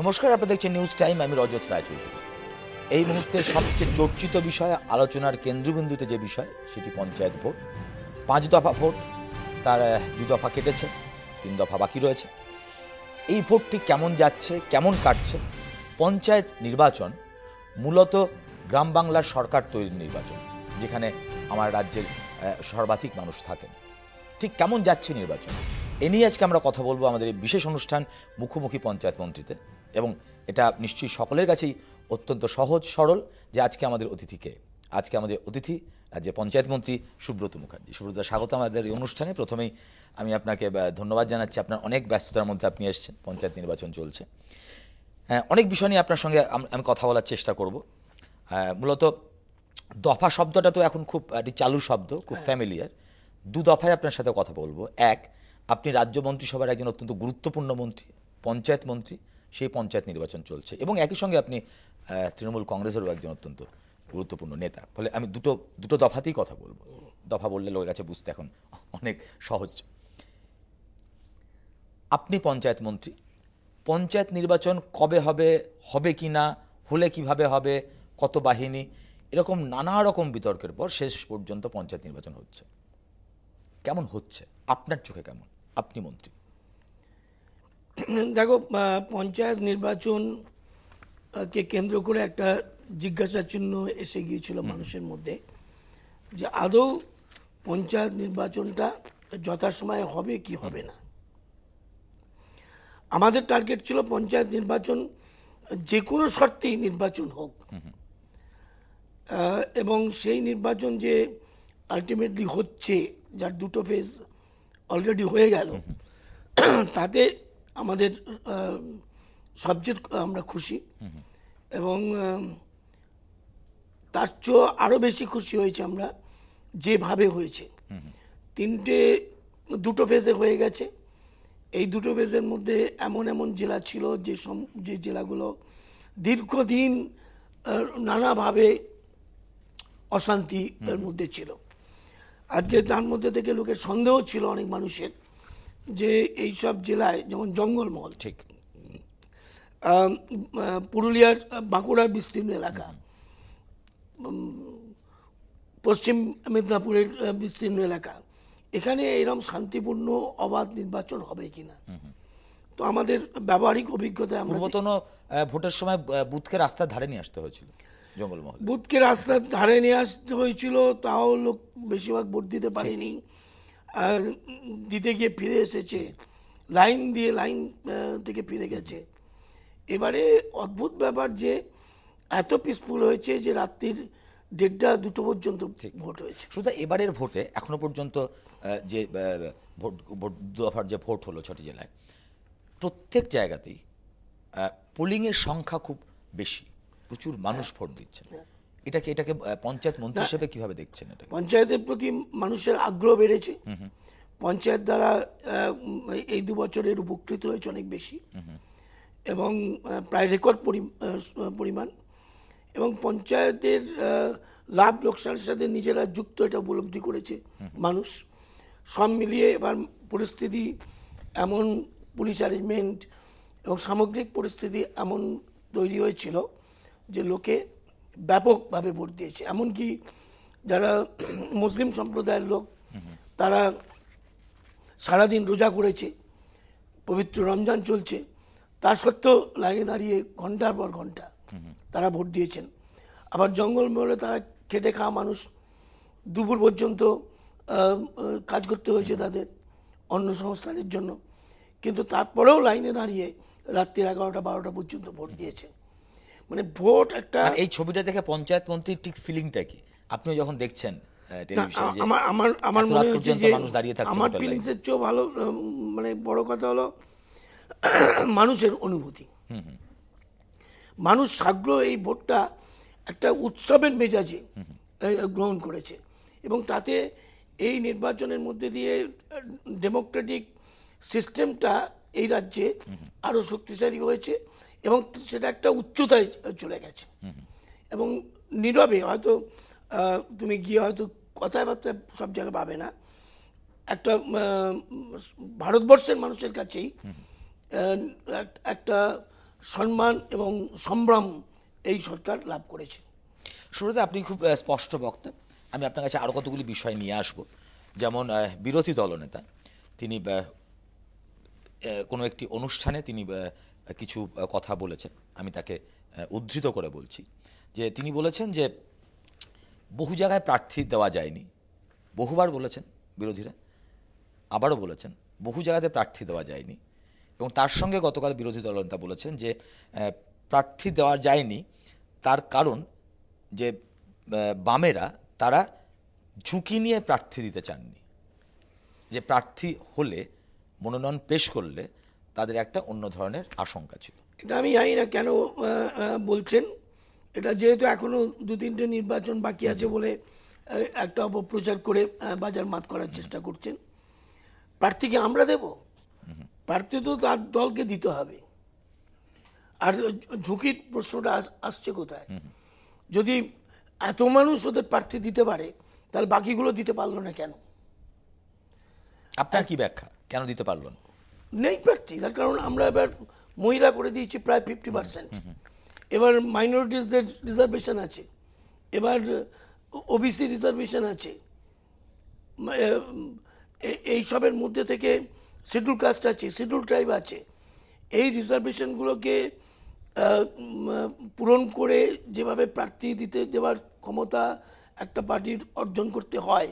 নমস্কার আপনি দেখছেন নিউজ টাইম আমি রজত রায়চৌধুরী এই মুহূর্তে সবচেয়ে চর্চিত বিষয় আলোচনার কেন্দ্রবিন্দুতে যে বিষয় সেটি পঞ্চায়েত ভোট পাঁচ দফা ভোট তার দু দফা কেটেছে তিন দফা বাকি রয়েছে এই ভোটটি কেমন যাচ্ছে কেমন কাটছে পঞ্চায়েত নির্বাচন মূলত গ্রাম বাংলার সরকার তৈরির নির্বাচন যেখানে আমার রাজ্যের সর্বাধিক মানুষ থাকেন ঠিক কেমন যাচ্ছে নির্বাচন এ নিয়ে আজকে আমরা কথা বলবো আমাদের এই বিশেষ অনুষ্ঠান মুখোমুখি পঞ্চায়েত মন্ত্রীতে এবং এটা নিশ্চয়ই সকলের কাছেই অত্যন্ত সহজ সরল যে আজকে আমাদের অতিথিকে আজকে আমাদের অতিথি রাজ্যের পঞ্চায়েত মন্ত্রী সুব্রত মুখার্জি সুব্রত স্বাগত আমাদের এই অনুষ্ঠানে প্রথমেই আমি আপনাকে ধন্যবাদ জানাচ্ছি আপনার অনেক ব্যস্ততার মধ্যে আপনি এসছেন পঞ্চায়েত নির্বাচন চলছে হ্যাঁ অনেক বিষয় নিয়ে আপনার সঙ্গে আমি কথা বলার চেষ্টা করব হ্যাঁ, মূলত দফা শব্দটা তো এখন খুব একটি চালু শব্দ খুব ফ্যামিলিয়ার দু দফায় আপনার সাথে কথা বলবো এক আপনি রাজ্য মন্ত্রিসভার একজন অত্যন্ত গুরুত্বপূর্ণ মন্ত্রী পঞ্চায়েত মন্ত্রী সেই পঞ্চায়েত নির্বাচন চলছে এবং একই সঙ্গে আপনি তৃণমূল কংগ্রেসেরও একজন অত্যন্ত গুরুত্বপূর্ণ নেতা ফলে আমি দুটো দুটো দফাতেই কথা বলবো দফা বললে লোকের কাছে বুঝতে এখন অনেক সহজ আপনি পঞ্চায়েত মন্ত্রী পঞ্চায়েত নির্বাচন কবে হবে হবে কি না হলে কিভাবে হবে কত বাহিনী এরকম নানা রকম বিতর্কের পর শেষ পর্যন্ত পঞ্চায়েত নির্বাচন হচ্ছে কেমন হচ্ছে আপনার চোখে কেমন আপনি মন্ত্রী দেখো পঞ্চায়েত নির্বাচন কে কেন্দ্র করে একটা জিজ্ঞাসার চিহ্ন এসে গিয়েছিল মানুষের মধ্যে যে আদৌ পঞ্চায়েত নির্বাচনটা যথাসময়ে হবে কি হবে না আমাদের টার্গেট ছিল পঞ্চায়েত নির্বাচন যে কোনো শর্তেই নির্বাচন হোক এবং সেই নির্বাচন যে আলটিমেটলি হচ্ছে যার দুটো ফেজ অলরেডি হয়ে গেল তাতে আমাদের সবচেয়ে আমরা খুশি এবং তার চেয়েও আরও বেশি খুশি হয়েছে আমরা যেভাবে হয়েছে তিনটে দুটো ফেজে হয়ে গেছে এই দুটো ফেজের মধ্যে এমন এমন জেলা ছিল যে যে জেলাগুলো দীর্ঘদিন নানাভাবে অশান্তির মধ্যে ছিল আজকে তার মধ্যে থেকে লোকের সন্দেহ ছিল অনেক মানুষের যে এই সব জেলায় যেমন জঙ্গলমহল ঠিক পুরুলিয়ার বাঁকুড়ার বিস্তীর্ণ এলাকা পশ্চিম মেদিনীপুরের বিস্তীর্ণ এলাকা এখানে এরকম শান্তিপূর্ণ অবাধ নির্বাচন হবে কিনা তো আমাদের ব্যবহারিক অভিজ্ঞতা পূর্বতন ভোটের সময় বুথকে রাস্তার ধারে নিয়ে আসতে হয়েছিল জঙ্গলমহল বুথকে রাস্তার ধারে নিয়ে আসতে হয়েছিল তাও লোক বেশিরভাগ ভোট দিতে পারেনি দিতে গিয়ে ফিরে এসেছে লাইন দিয়ে লাইন থেকে ফিরে গেছে এবারে অদ্ভুত ব্যাপার যে এত পিসফুল হয়েছে যে রাত্রির দেড়টা দুটো পর্যন্ত ভোট হয়েছে শুধু এবারের ভোটে এখনো পর্যন্ত যে ভোট ভোট দফার যে ভোট হলো ছটি জেলায় প্রত্যেক জায়গাতেই পোলিংয়ের সংখ্যা খুব বেশি প্রচুর মানুষ হ্যাঁ। ভোট দিচ্ছে হ্যাঁ। এটাকে এটাকে পঞ্চায়েত মন্ত্রী হিসেবে কিভাবে দেখছেন এটা পঞ্চায়েতের প্রতি মানুষের আগ্রহ বেড়েছে পঞ্চায়েত দ্বারা এই দু বছরের উপকৃত হয়েছে অনেক বেশি এবং প্রায় রেকর্ড পরিমাণ এবং পঞ্চায়েতের লাভ লোকসানের সাথে নিজেরা যুক্ত এটা উপলব্ধি করেছে মানুষ সব মিলিয়ে এবার পরিস্থিতি এমন পুলিশ অ্যারেঞ্জমেন্ট এবং সামগ্রিক পরিস্থিতি এমন তৈরি হয়েছিল যে লোকে ব্যাপকভাবে ভোট দিয়েছে এমনকি যারা মুসলিম সম্প্রদায়ের লোক তারা সারাদিন রোজা করেছে পবিত্র রমজান চলছে তা সত্ত্বেও লাইনে দাঁড়িয়ে ঘন্টার পর ঘন্টা তারা ভোট দিয়েছেন আবার জঙ্গলমহলে তারা খেটে খাওয়া মানুষ দুপুর পর্যন্ত কাজ করতে হয়েছে তাদের অন্য সংস্থানের জন্য কিন্তু তারপরেও লাইনে দাঁড়িয়ে রাত্রির এগারোটা বারোটা পর্যন্ত ভোট দিয়েছেন মানে ভোট একটা এই ছবিটা দেখে পঞ্চায়েত মন্ত্রীর ঠিক ফিলিংটা কি আপনি যখন দেখছেন আমার আমার আমার মনে হচ্ছে যে আমার ফিলিংসের চেয়েও ভালো মানে বড় কথা হলো মানুষের অনুভূতি মানুষ আগ্রহ এই ভোটটা একটা উৎসবের মেজাজে গ্রহণ করেছে এবং তাতে এই নির্বাচনের মধ্যে দিয়ে ডেমোক্রেটিক সিস্টেমটা এই রাজ্যে আরও শক্তিশালী হয়েছে এবং সেটা একটা উচ্চতায় চলে গেছে এবং নীরবে হয়তো তুমি গিয়ে হয়তো কথায় সব জায়গায় পাবে না একটা ভারতবর্ষের মানুষের কাছেই একটা সম্মান এবং সম্ভ্রম এই সরকার লাভ করেছে শুরুতে আপনি খুব স্পষ্ট বক্তা আমি আপনার কাছে আরও কতগুলি বিষয় নিয়ে আসব যেমন বিরোধী দলনেতা তিনি কোনো একটি অনুষ্ঠানে তিনি কিছু কথা বলেছেন আমি তাকে উদ্ধৃত করে বলছি যে তিনি বলেছেন যে বহু জায়গায় প্রার্থী দেওয়া যায়নি বহুবার বলেছেন বিরোধীরা আবারও বলেছেন বহু জায়গাতে প্রার্থী দেওয়া যায়নি এবং তার সঙ্গে গতকাল বিরোধী দলনেতা বলেছেন যে প্রার্থী দেওয়া যায়নি তার কারণ যে বামেরা তারা ঝুঁকি নিয়ে প্রার্থী দিতে চাননি যে প্রার্থী হলে মনোনয়ন পেশ করলে তাদের একটা অন্য ধরনের আশঙ্কা ছিল এটা আমি জানি না কেন বলছেন এটা যেহেতু এখনও দু তিনটে নির্বাচন বাকি আছে বলে একটা অপপ্রচার করে বাজার মাত করার চেষ্টা করছেন প্রার্থীকে আমরা দেব প্রার্থী তো তার দলকে দিতে হবে আর ঝুঁকির প্রশ্নটা আসছে কোথায় যদি এত মানুষ ওদের প্রার্থী দিতে পারে তাহলে বাকিগুলো দিতে পারলো না কেন আপনার কি ব্যাখ্যা কেন দিতে পারলো না নেই প্রার্থী তার কারণ আমরা এবার মহিলা করে দিয়েছি প্রায় ফিফটি পার্সেন্ট এবার মাইনরিটিসদের রিজার্ভেশন আছে এবার ওবিসি রিজার্ভেশন আছে এই সবের মধ্যে থেকে শিডিউল কাস্ট আছে শিডিউল ট্রাইব আছে এই রিজার্ভেশনগুলোকে পূরণ করে যেভাবে প্রার্থী দিতে দেওয়ার ক্ষমতা একটা পার্টির অর্জন করতে হয়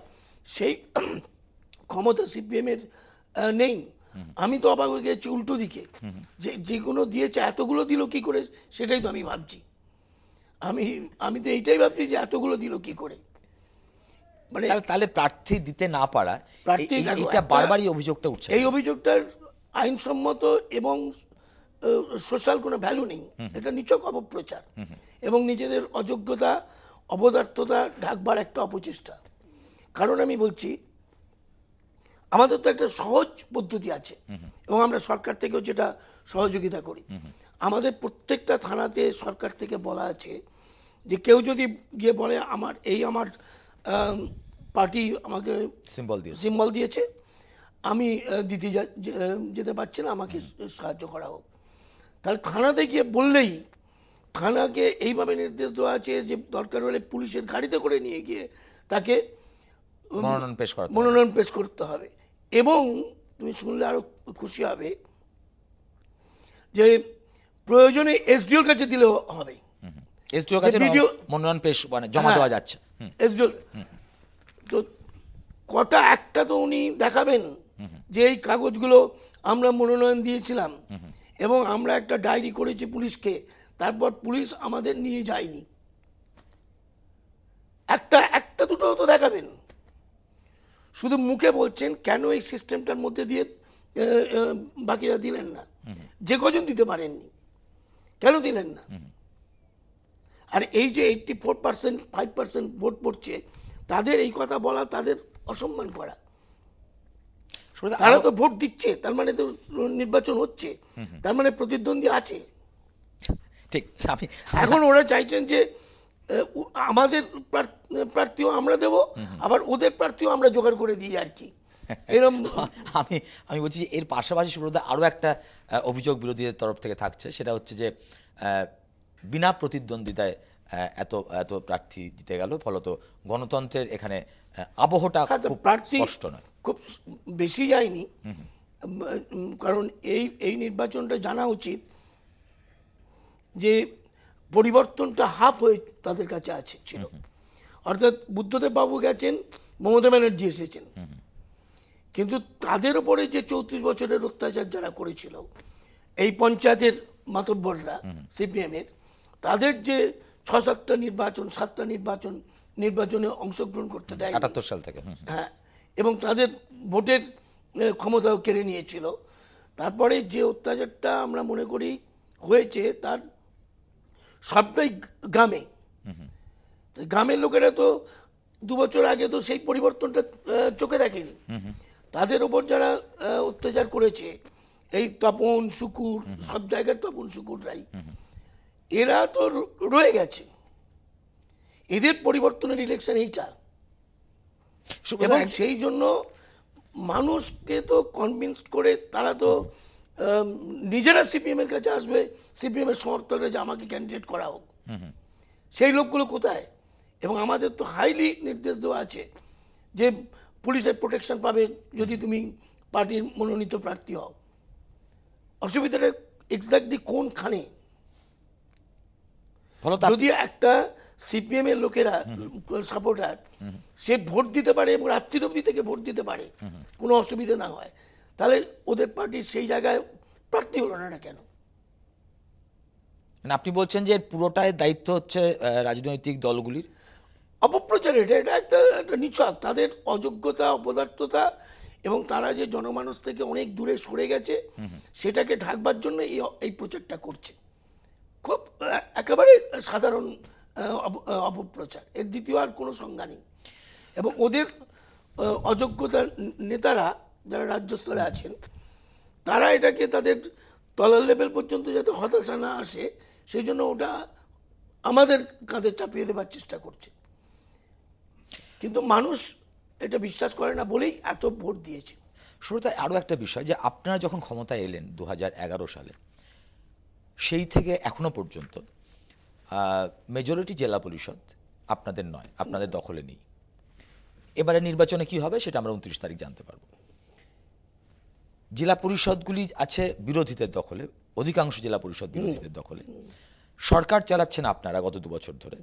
সেই ক্ষমতা সিপিএমের নেই আমি তো অবাক হয়ে গেছি উল্টো দিকে যে যেগুলো দিয়েছে এতগুলো দিল কি করে সেটাই তো আমি ভাবছি আমি আমি তো এইটাই ভাবছি যে এতগুলো দিল কি করে মানে তাহলে প্রার্থী দিতে না পারা এটা বারবারই অভিযোগটা উঠছে এই অভিযোগটার আইনসম্মত এবং সোশ্যাল কোনো ভ্যালু নেই এটা নিচক অপপ্রচার এবং নিজেদের অযোগ্যতা অবদার্থতা ঢাকবার একটা অপচেষ্টা কারণ আমি বলছি আমাদের তো একটা সহজ পদ্ধতি আছে এবং আমরা সরকার থেকেও যেটা সহযোগিতা করি আমাদের প্রত্যেকটা থানাতে সরকার থেকে বলা আছে যে কেউ যদি গিয়ে বলে আমার এই আমার পার্টি আমাকে সিম্বল দিয়ে সিম্বল দিয়েছে আমি দিতে যেতে পারছি না আমাকে সাহায্য করা হোক তাহলে থানাতে গিয়ে বললেই থানাকে এইভাবে নির্দেশ দেওয়া আছে যে দরকার হলে পুলিশের গাড়িতে করে নিয়ে গিয়ে তাকে মনোনয়ন পেশ করতে হবে এবং তুমি শুনলে আরও খুশি হবে যে প্রয়োজনে এসডিওর কাছে দিলেও হবে এসডিওর কাছে মনোনয়ন পেশ মানে জমা হ্যাঁ, দেওয়া যাচ্ছে এসডিও তো কটা একটা তো উনি দেখাবেন যে এই কাগজগুলো আমরা মনোনয়ন দিয়েছিলাম এবং আমরা একটা ডায়েরি করেছি পুলিশকে তারপর পুলিশ আমাদের নিয়ে যায়নি একটা একটা দুটো তো দেখাবেন শুধু মুখে বলছেন কেন এই সিস্টেমটার মধ্যে দিয়ে বাকিরা দিলেন না যে কজন দিতে পারেননি কেন দিলেন না আর এই যে eighty four percent five percent vote পড়ছে তাদের এই কথা বলা তাদের অসম্মান করা তারা তো ভোট দিচ্ছে তার মানে তো নির্বাচন হচ্ছে তার মানে প্রতিদ্বন্দ্বী আছে ঠিক এখন ওরা চাইছেন যে আমাদের প্রার্থীও আমরা দেব আবার ওদের প্রার্থীও আমরা জোগাড় করে দিই আর কি এরম আমি আমি বলছি এর পাশাপাশি সুব্রত আরও একটা অভিযোগ বিরোধীদের তরফ থেকে থাকছে সেটা হচ্ছে যে বিনা প্রতিদ্বন্দ্বিতায় এত এত প্রার্থী জিতে গেল ফলত গণতন্ত্রের এখানে আবহটা হ্যাঁ, খুব স্পষ্ট নয় খুব বেশি যায়নি কারণ এই এই নির্বাচনটা জানা উচিত যে পরিবর্তনটা হাফ হয়ে তাদের কাছে আছে ছিল অর্থাৎ বুদ্ধদেব বাবু গেছেন মমতা ব্যানার্জি এসেছেন কিন্তু তাদের উপরে যে চৌত্রিশ বছরের অত্যাচার যারা করেছিল এই পঞ্চায়েতের মাতব্বররা সিপিএমের তাদের যে ছ সাতটা নির্বাচন সাতটা নির্বাচন নির্বাচনে অংশগ্রহণ করতে দেয় আটাত্তর সাল থেকে হ্যাঁ এবং তাদের ভোটের ক্ষমতাও কেড়ে নিয়েছিল তারপরে যে অত্যাচারটা আমরা মনে করি হয়েছে তার সবটাই গ্রামে গ্রামের লোকেরা তো দু বছর আগে তো সেই পরিবর্তনটা চোখে দেখেনি তাদের ওপর যারা অত্যাচার করেছে এই তপন শুকুর সব জায়গার তপন শুকুর রাই এরা তো রয়ে গেছে এদের পরিবর্তনের ইলেকশন এইটা এবং সেই জন্য মানুষকে তো কনভিন্স করে তারা তো নিজেরা সিপিএমের কাছে আসবে সিপিএমের সমর্থকরা যে আমাকে ক্যান্ডিডেট করা হোক সেই লোকগুলো কোথায় এবং আমাদের তো হাইলি নির্দেশ দেওয়া আছে যে পুলিশের প্রোটেকশন পাবে যদি তুমি পার্টির মনোনীত প্রার্থী হও অসুবিধাটা এক্স্যাক্টলি কোনখানে যদি একটা সিপিএম এর লোকেরা সাপোর্টার সে ভোট দিতে পারে এবং রাত্রির অবধি থেকে ভোট দিতে পারে কোনো অসুবিধা না হয় তাহলে ওদের পার্টির সেই জায়গায় প্রার্থী হলো না কেন মানে আপনি বলছেন যে পুরোটাই দায়িত্ব হচ্ছে রাজনৈতিক দলগুলির অপপ্রচার এটা এটা একটা একটা নিছক তাদের অযোগ্যতা অপদার্থতা এবং তারা যে জনমানুষ থেকে অনেক দূরে সরে গেছে সেটাকে ঢাকবার জন্য এই এই প্রচারটা করছে খুব একেবারে সাধারণ অপপ্রচার এর দ্বিতীয় আর কোনো সংজ্ঞা নেই এবং ওদের অযোগ্যতার নেতারা যারা রাজ্য স্তরে আছেন তারা এটাকে তাদের তলার লেভেল পর্যন্ত যাতে হতাশা না আসে সেই জন্য ওটা আমাদের কাঁধে চাপিয়ে দেবার চেষ্টা করছে কিন্তু মানুষ এটা বিশ্বাস করে না বলেই এত ভোট দিয়েছে শুরুতে আরও একটা বিষয় যে আপনারা যখন ক্ষমতায় এলেন দু সালে সেই থেকে এখনো পর্যন্ত মেজরিটি জেলা পরিষদ আপনাদের নয় আপনাদের দখলে নেই এবারে নির্বাচনে কি হবে সেটা আমরা উনত্রিশ তারিখ জানতে পারবো জেলা পরিষদগুলি আছে বিরোধীদের দখলে অধিকাংশ জেলা পরিষদ বিরোধীদের দখলে সরকার চালাচ্ছেন আপনারা গত দু বছর ধরে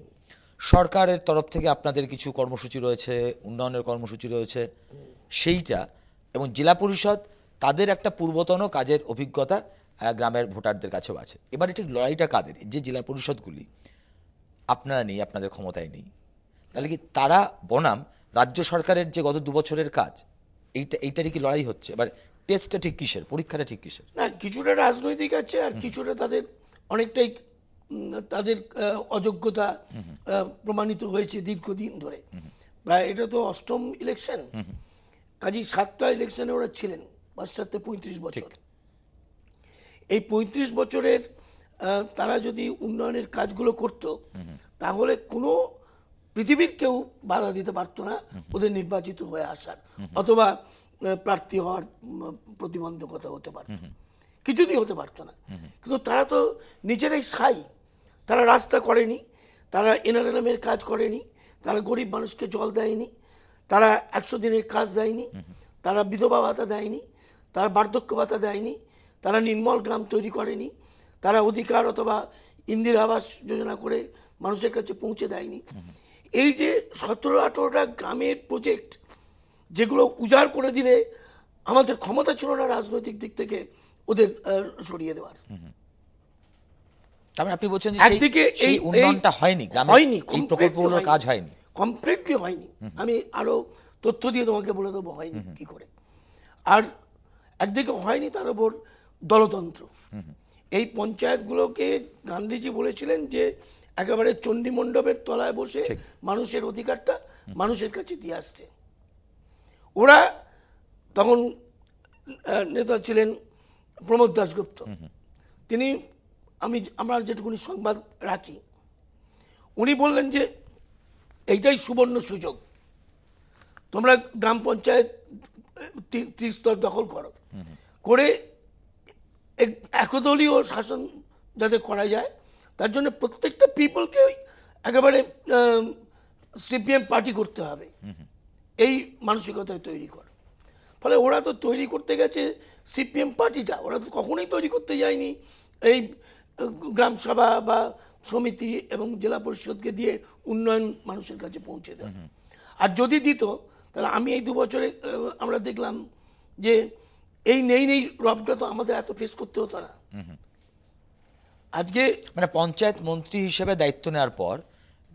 সরকারের তরফ থেকে আপনাদের কিছু কর্মসূচি রয়েছে উন্নয়নের কর্মসূচি রয়েছে সেইটা এবং জেলা পরিষদ তাদের একটা পূর্বতন কাজের অভিজ্ঞতা গ্রামের ভোটারদের কাছেও আছে এবার এটি লড়াইটা কাদের যে জেলা পরিষদগুলি আপনারা নেই আপনাদের ক্ষমতায় নেই তাহলে কি তারা বনাম রাজ্য সরকারের যে গত দু বছরের কাজ এইটা এইটারই কি লড়াই হচ্ছে এবার টেস্টটা ঠিক কিসের পরীক্ষাটা ঠিক কিসের না কিছুটা রাজনৈতিক আছে আর কিছুটা তাদের অনেকটাই তাদের অযোগ্যতা প্রমাণিত হয়েছে দীর্ঘদিন ধরে প্রায় এটা তো অষ্টম ইলেকশন কাজী সাতটা ইলেকশনে ওরা ছিলেন পাশ্চাত্যে পঁয়ত্রিশ বছর এই পঁয়ত্রিশ বছরের তারা যদি উন্নয়নের কাজগুলো করত তাহলে কোনো পৃথিবীর কেউ বাধা দিতে পারতো না ওদের নির্বাচিত হয়ে আসার অথবা প্রার্থী হওয়ার প্রতিবন্ধকতা হতে পারত কিছুতেই হতে পারত না কিন্তু তারা তো নিজেরাই সাই তারা রাস্তা করেনি তারা এনআরএলএমের কাজ করেনি তারা গরিব মানুষকে জল দেয়নি তারা একশো দিনের কাজ দেয়নি তারা বিধবা ভাতা দেয়নি তারা বার্ধক্য ভাতা দেয়নি তারা নির্মল গ্রাম তৈরি করেনি তারা অধিকার অথবা ইন্দির আবাস যোজনা করে মানুষের কাছে পৌঁছে দেয়নি এই যে সতেরো আঠেরোটা গ্রামের প্রজেক্ট যেগুলো উজাড় করে দিলে আমাদের ক্ষমতা ছিল না রাজনৈতিক দিক থেকে ওদের সরিয়ে দেওয়ার তারপরে আপনি বলছেন একদিকে এই উন্নয়নটা হয়নি হয়নি এই প্রকল্পগুলোর কাজ হয়নি কমপ্লিটলি হয়নি আমি আরো তথ্য দিয়ে তোমাকে বলে দেবো হয়নি কি করে আর একদিকে হয়নি তার উপর দলতন্ত্র এই পঞ্চায়েতগুলোকে গান্ধীজি বলেছিলেন যে একেবারে চণ্ডী মণ্ডপের তলায় বসে মানুষের অধিকারটা মানুষের কাছে দিয়ে আসতে ওরা তখন নেতা ছিলেন প্রমোদ দাশগুপ্ত তিনি আমি আমরা যেটুকুনি সংবাদ রাখি উনি বললেন যে এইটাই সুবর্ণ সুযোগ তোমরা গ্রাম পঞ্চায়েত ত্রিস্তর দখল করো করে একদলীয় শাসন যাতে করা যায় তার জন্য প্রত্যেকটা পিপলকে ওই একেবারে সিপিএম পার্টি করতে হবে এই মানসিকতায় তৈরি করে ফলে ওরা তো তৈরি করতে গেছে সিপিএম পার্টিটা ওরা তো কখনোই তৈরি করতে যায়নি এই গ্রামসভা বা সমিতি এবং জেলা পরিষদকে দিয়ে উন্নয়ন মানুষের কাছে পৌঁছে দেয় আর যদি দিত তাহলে আমি এই দু বছরে আমরা দেখলাম যে এই নেই নেই রবটা তো আমাদের এত ফেস করতে হতো না আজকে মানে পঞ্চায়েত মন্ত্রী হিসেবে দায়িত্ব নেওয়ার পর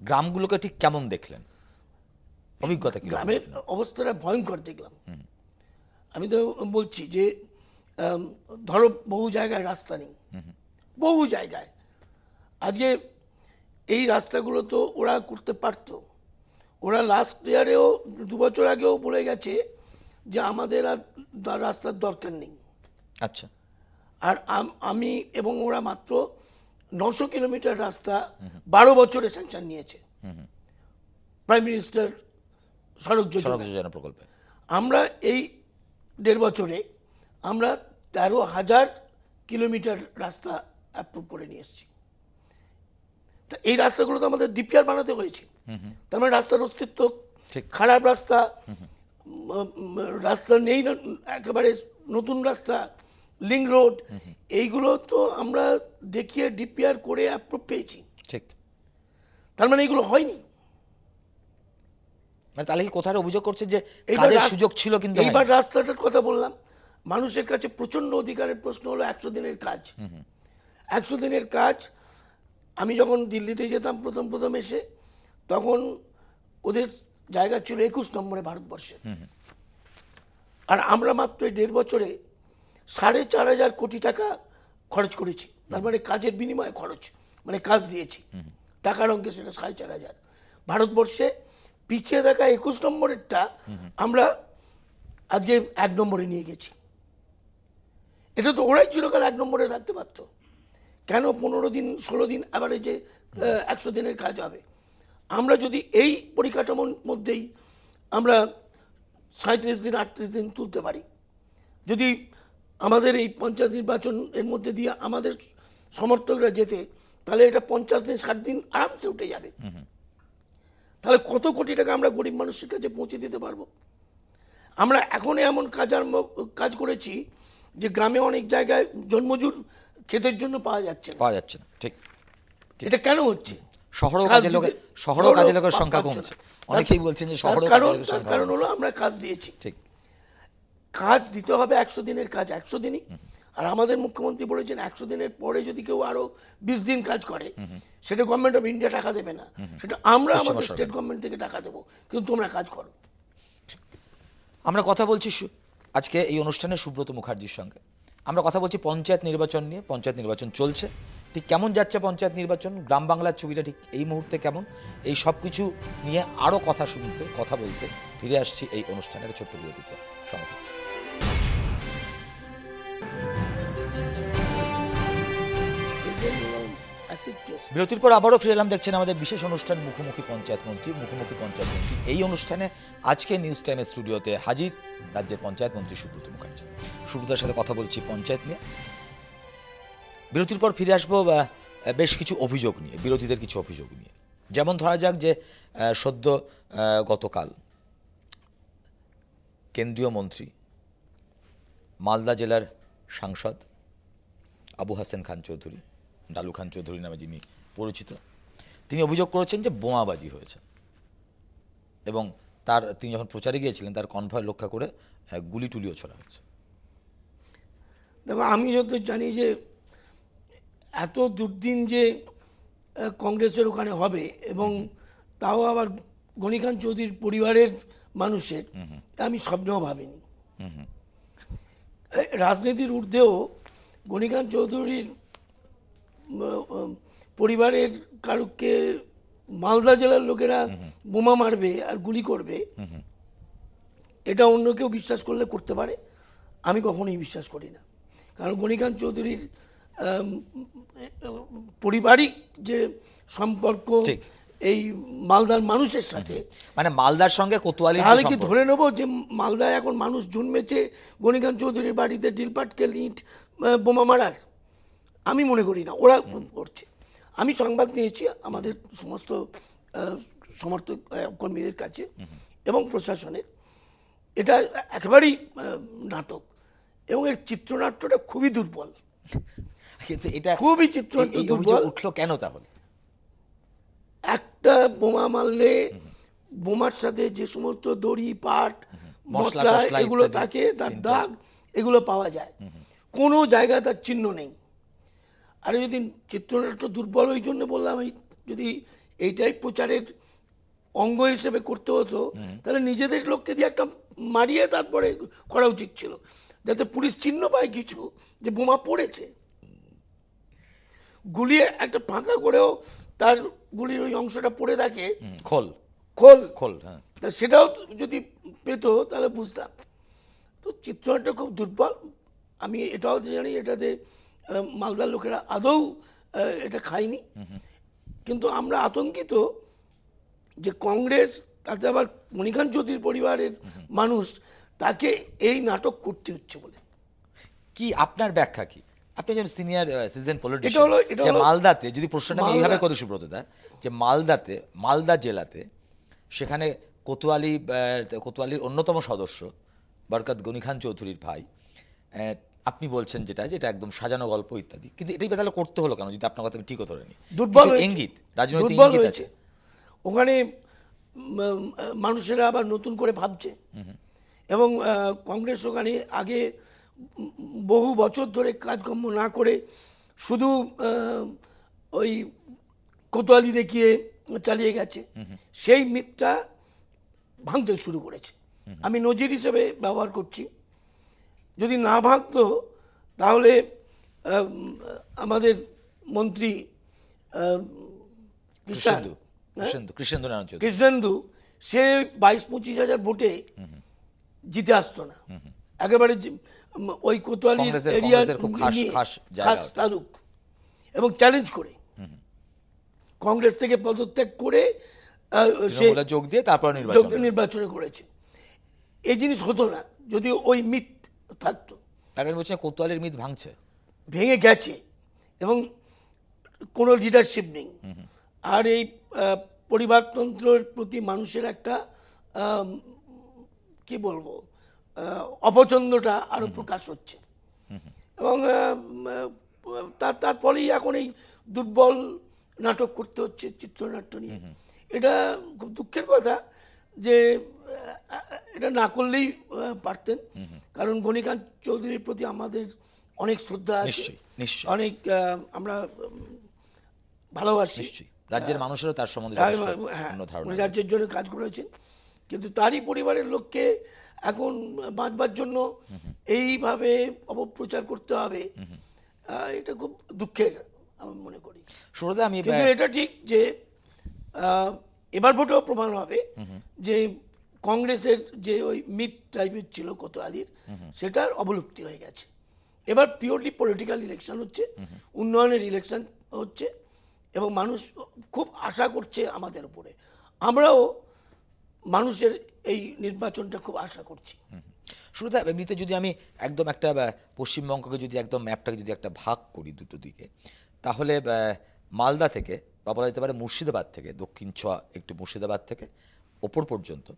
গ্রামগুলোকে ঠিক কেমন দেখলেন অভিজ্ঞতা কি গ্রামের অবস্থাটা ভয়ঙ্কর দেখলাম আমি তো বলছি যে ধরো বহু জায়গায় রাস্তা নেই বহু জায়গায় আজকে এই রাস্তাগুলো তো ওরা করতে পারত ওরা লাস্ট ইয়ারেও দু বছর আগেও বলে গেছে যে আমাদের আর রাস্তার দরকার নেই আচ্ছা আর আমি এবং ওরা মাত্র নশো কিলোমিটার রাস্তা বারো বছরে স্যাংশন নিয়েছে প্রাইম মিনিস্টার সড়ক সড়ক যোজনা প্রকল্পে আমরা এই দেড় বছরে আমরা তেরো হাজার কিলোমিটার রাস্তা অ্যাপ্রুভ করে নিয়ে এসেছি তা এই রাস্তাগুলো তো আমাদের ডিপিআর বানাতে হয়েছে তার মানে রাস্তার অস্তিত্ব খারাপ রাস্তা রাস্তা নেই একেবারে নতুন রাস্তা লিং রোড এইগুলো তো আমরা দেখিয়ে ডিপিআর করে অ্যাপ্রুভ পেয়েছি ঠিক তার মানে এগুলো হয়নি মানে তাহলে কি কোথায় অভিযোগ করছে যে কাজের সুযোগ ছিল কিন্তু এইবার রাস্তাটার কথা বললাম মানুষের কাছে প্রচন্ড অধিকারের প্রশ্ন হলো একশো দিনের কাজ একশো দিনের কাজ আমি যখন দিল্লিতে যেতাম প্রথম প্রথম এসে তখন ওদের জায়গা ছিল একুশ নম্বরে ভারতবর্ষে আর আমরা মাত্র এই দেড় বছরে সাড়ে চার হাজার কোটি টাকা খরচ করেছি তার মানে কাজের বিনিময়ে খরচ মানে কাজ দিয়েছি টাকার অঙ্কে সেটা সাড়ে চার হাজার ভারতবর্ষে পিছিয়ে থাকা একুশ নম্বরেরটা আমরা আজকে এক নম্বরে নিয়ে গেছি এটা তো ওরাই চিরকাল এক নম্বরে থাকতে পারতো কেন পনেরো দিন ষোলো দিন অ্যাভারেজে একশো দিনের কাজ হবে আমরা যদি এই পরিকাঠামোর মধ্যেই আমরা সাঁত্রিশ দিন আটত্রিশ দিন তুলতে পারি যদি আমাদের এই পঞ্চায়েত নির্বাচন এর মধ্যে দিয়ে আমাদের সমর্থকরা যেতে তাহলে এটা পঞ্চাশ দিন ষাট দিন আরামসে উঠে যাবে তাহলে কত কোটি টাকা আমরা গরিব মানুষের কাছে পৌঁছে দিতে পারবো আমরা এখন এমন কাজ কাজ করেছি যে গ্রামে অনেক জায়গায় জন্মজুর ক্ষেতের জন্য পাওয়া যাচ্ছে পাওয়া যাচ্ছে না ঠিক এটা কেন হচ্ছে শহরেও কাজের লোকের শহরেও কাজের লোকের সংখ্যা কমছে অনেকেই বলছেন যে শহরেও কারণ হলো আমরা কাজ দিয়েছি ঠিক কাজ দিতে হবে একশো দিনের কাজ একশো দিনই আর আমাদের মুখ্যমন্ত্রী বলেছেন একশো দিনের পরে যদি কেউ আরো বিশ দিন কাজ করে সেটা গভর্নমেন্ট অফ ইন্ডিয়া টাকা দেবে না সেটা আমরা আমাদের স্টেট গভর্নমেন্ট থেকে টাকা দেবো কিন্তু তোমরা কাজ করো আমরা কথা বলছি আজকে এই অনুষ্ঠানে সুব্রত মুখার্জির সঙ্গে আমরা কথা বলছি পঞ্চায়েত নির্বাচন নিয়ে পঞ্চায়েত নির্বাচন চলছে ঠিক কেমন যাচ্ছে পঞ্চায়েত নির্বাচন গ্রাম বাংলার ছবিটা ঠিক এই মুহূর্তে কেমন এই সব কিছু নিয়ে আরও কথা শুনতে কথা বলতে ফিরে আসছি এই অনুষ্ঠানের ছোট্ট বিরতির সঙ্গে বিরতির পর আবারও ফিরে এলাম দেখছেন আমাদের বিশেষ অনুষ্ঠান মুখোমুখি পঞ্চায়েত মন্ত্রী মুখোমুখি পঞ্চায়েত মন্ত্রী এই অনুষ্ঠানে আজকে নিউজ টাইমের স্টুডিওতে হাজির রাজ্যের পঞ্চায়েত মন্ত্রী সুব্রত মুখার্জি সুব্রতার সাথে কথা বলছি পঞ্চায়েত নিয়ে বিরতির পর ফিরে আসবো বেশ কিছু অভিযোগ নিয়ে বিরোধীদের কিছু অভিযোগ নিয়ে যেমন ধরা যাক যে সদ্য গতকাল কেন্দ্রীয় মন্ত্রী মালদা জেলার সাংসদ আবু হাসান খান চৌধুরী ডালু খান চৌধুরী নামে যিনি পরিচিত তিনি অভিযোগ করেছেন যে বোমাবাজি হয়েছে এবং তার তিনি যখন প্রচারে গিয়েছিলেন তার কনভয় লক্ষ্য করে হ্যাঁ, গুলি টুলিও ছড়া হয়েছে দেখো আমি যত জানি যে এত দুর্দিন যে কংগ্রেসের ওখানে হবে এবং তাও আবার গণিখান চৌধুরীর পরিবারের মানুষের আমি স্বপ্নেও ভাবিনি রাজনীতির ঊর্ধ্বেও গণিখান চৌধুরীর পরিবারের কারুকে মালদা জেলার লোকেরা বোমা মারবে আর গুলি করবে এটা অন্য কেউ বিশ্বাস করলে করতে পারে আমি কখনোই বিশ্বাস করি না কারণ গণিকান্ত চৌধুরীর পারিবারিক যে সম্পর্ক এই মালদার মানুষের সাথে মানে মালদার সঙ্গে কোতোয়ালি তাহলে কি ধরে নেব যে মালদায় এখন মানুষ জন্মেছে গণিকান্ত চৌধুরীর বাড়িতে ডিলপাটকেল ইট বোমা মারার আমি মনে করি না ওরা করছে আমি সংবাদ নিয়েছি আমাদের সমস্ত সমর্থক কর্মীদের কাছে এবং প্রশাসনের এটা একেবারেই নাটক এবং এর চিত্রনাট্যটা খুবই দুর্বল এটা খুবই চিত্রনাট্য দুর্বল উঠলো কেন তাহলে একটা বোমা মারলে বোমার সাথে যে সমস্ত দড়ি পাট মশলা এগুলো থাকে তার দাগ এগুলো পাওয়া যায় কোনো জায়গায় তার চিহ্ন নেই আরে যদি চিত্রনাট্য দুর্বল ওই জন্য বললাম এই যদি এইটাই প্রচারের অঙ্গ হিসেবে করতে হতো তাহলে নিজেদের লোককে দিয়ে একটা মারিয়ে তারপরে করা উচিত ছিল যাতে পুলিশ চিহ্ন পায় কিছু যে বোমা পড়েছে গুলিয়ে একটা ফাঁকা করেও তার গুলির ওই অংশটা পড়ে থাকে খোল খোল খোল হ্যাঁ সেটাও যদি পেত তাহলে বুঝতাম তো চিত্রনাট্য খুব দুর্বল আমি এটাও জানি এটাতে মালদার লোকেরা আদৌ এটা খায়নি কিন্তু আমরা আতঙ্কিত যে কংগ্রেস তাতে আবার মণিকান্ত চৌধুরীর পরিবারের মানুষ তাকে এই নাটক করতে হচ্ছে বলে কি আপনার ব্যাখ্যা কি আপনি একজন সিনিয়র সিজন পলিটিশিয়ান যে মালদাতে যদি প্রশ্নটা আমি এইভাবে সুব্রত সুব্রতদা যে মালদাতে মালদা জেলাতে সেখানে কোতোয়ালি কোতোয়ালির অন্যতম সদস্য বরকত গনি খান চৌধুরীর ভাই আপনি বলছেন যেটা যেটা একদম সাজানো গল্প ইত্যাদি কিন্তু এটাই তাহলে করতে হলো কেন যদি আপনার কথা আমি ঠিকও ধরে নিই দুর্বল ইঙ্গিত রাজনৈতিক ইঙ্গিত আছে ওখানে মানুষেরা আবার নতুন করে ভাবছে এবং কংগ্রেস ওখানে আগে বহু বছর ধরে কাজকর্ম না করে শুধু ওই কোতোয়ালি দেখিয়ে চালিয়ে গেছে সেই মিথটা ভাঙতে শুরু করেছে আমি নজির হিসেবে ব্যবহার করছি যদি না ভাঙত তাহলে আমাদের মন্ত্রী কৃষ্ণেন্দু সে বাইশ পঁচিশ হাজার ভোটে জিতে আসতো না একেবারে ওই কোতোয়ালি এরিয়ার এবং চ্যালেঞ্জ করে কংগ্রেস থেকে পদত্যাগ করে যোগ দিয়ে তারপর নির্বাচন নির্বাচনে করেছে এই জিনিস হতো না যদি ওই মিথ্যা থাকতো তার বলছে কোতোয়ালির কোতোয়ালের মিথ ভাঙছে ভেঙে গেছে এবং কোনো লিডারশিপ নেই আর এই পরিবারতন্ত্রের প্রতি মানুষের একটা কি বলবো অপছন্দটা আরও প্রকাশ হচ্ছে এবং তার তারপরেই এখন এই দুর্বল নাটক করতে হচ্ছে চিত্রনাট্য নিয়ে এটা খুব দুঃখের কথা যে এটা না করলেই পারতেন কারণ গণিকান্ত চৌধুরীর প্রতি আমাদের অনেক শ্রদ্ধা আছে অনেক আমরা ভালোবাসি রাজ্যের মানুষেরও তার সম্বন্ধে হ্যাঁ, রাজ্যের জন্য কাজ করেছেন কিন্তু তারই পরিবারের লোককে এখন বাঁচবার জন্য এইভাবে অপপ্রচার করতে হবে এটা খুব দুঃখের আমি মনে করি সুরদা আমি এটা ঠিক যে এবার ভোটেও প্রমাণ হবে যে কংগ্রেসের যে ওই মিথ টাইপের ছিল কত কোতোয়ালির সেটার অবলুপ্তি হয়ে গেছে এবার পিওরলি পলিটিক্যাল ইলেকশন হচ্ছে উন্নয়নের ইলেকশন হচ্ছে এবং মানুষ খুব আশা করছে আমাদের উপরে আমরাও মানুষের এই নির্বাচনটা খুব আশা করছি শুরুতে এমনিতে যদি আমি একদম একটা পশ্চিমবঙ্গকে যদি একদম ম্যাপটাকে যদি একটা ভাগ করি দুটো দিকে তাহলে মালদা থেকে বা বলা যেতে পারে মুর্শিদাবাদ থেকে দক্ষিণ ছোয়া একটু মুর্শিদাবাদ থেকে ওপর পর্যন্ত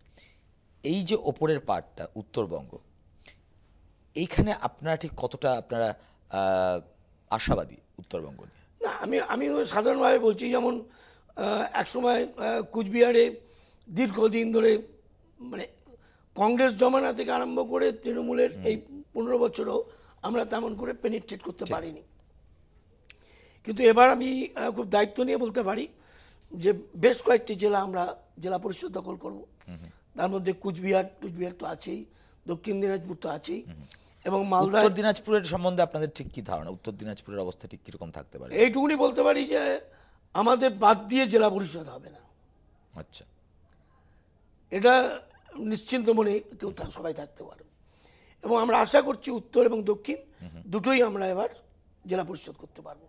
এই যে ওপরের পার্টটা উত্তরবঙ্গ এইখানে আপনারা ঠিক কতটা আপনারা আশাবাদী উত্তরবঙ্গ নিয়ে না আমি আমি সাধারণভাবে বলছি যেমন একসময় কুচবিহারে দীর্ঘদিন ধরে মানে কংগ্রেস জমানা থেকে আরম্ভ করে তৃণমূলের এই পনেরো বছরও আমরা তেমন করে পেনিট্রেট করতে পারিনি কিন্তু এবার আমি খুব দায়িত্ব নিয়ে বলতে পারি যে বেশ কয়েকটি জেলা আমরা জেলা পরিষদ দখল করব তার মধ্যে কুচবিহার টুচবিহার তো আছেই দক্ষিণ দিনাজপুর তো আছেই এবং মালদা উত্তর দিনাজপুরের সম্বন্ধে আপনাদের ঠিক কী ধারণা উত্তর দিনাজপুরের অবস্থা ঠিক কীরকম থাকতে পারে এইটুকুনি বলতে পারি যে আমাদের বাদ দিয়ে জেলা পরিষদ হবে না আচ্ছা এটা নিশ্চিন্ত মনে কেউ সবাই থাকতে পারে এবং আমরা আশা করছি উত্তর এবং দক্ষিণ দুটোই আমরা এবার জেলা পরিষদ করতে পারব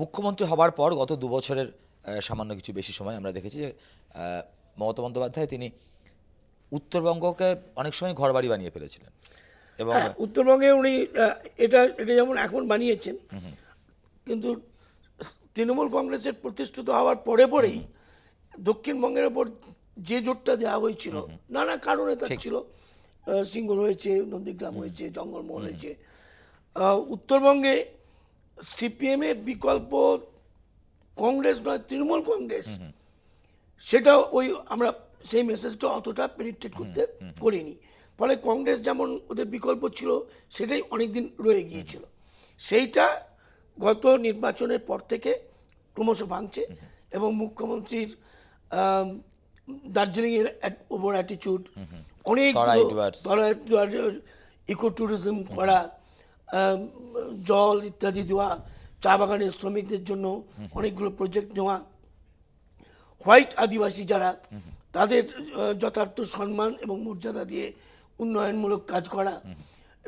মুখ্যমন্ত্রী হবার পর গত দু বছরের সামান্য কিছু বেশি সময় আমরা দেখেছি যে মমতা বন্দ্যোপাধ্যায় তিনি উত্তরবঙ্গকে অনেক সময় ঘরবাড়ি বানিয়ে ফেলেছিলেন এবং হ্যাঁ, উত্তরবঙ্গে উনি এটা এটা যেমন এখন বানিয়েছেন কিন্তু তৃণমূল কংগ্রেসের প্রতিষ্ঠিত হওয়ার পরে পরেই দক্ষিণবঙ্গের ওপর যে জোটটা দেওয়া হয়েছিল নানা কারণে তার ছিল সিংহ হয়েছে নন্দীগ্রাম হয়েছে জঙ্গলমহল হয়েছে উত্তরবঙ্গে সিপিএমের বিকল্প কংগ্রেস নয় তৃণমূল কংগ্রেস সেটাও ওই আমরা সেই মেসেজটা অতটা পেনিট্রেট করতে করেনি ফলে কংগ্রেস যেমন ওদের বিকল্প ছিল সেটাই অনেকদিন রয়ে গিয়েছিল সেইটা গত নির্বাচনের পর থেকে ক্রমশ ভাঙছে এবং মুখ্যমন্ত্রীর দার্জিলিংয়ের ওপর অ্যাটিচিউড অনেক ইকো ট্যুরিজম করা জল ইত্যাদি দেওয়া চা বাগানের শ্রমিকদের জন্য অনেকগুলো প্রজেক্ট নেওয়া হোয়াইট আদিবাসী যারা তাদের যথার্থ সম্মান এবং মর্যাদা দিয়ে উন্নয়নমূলক কাজ করা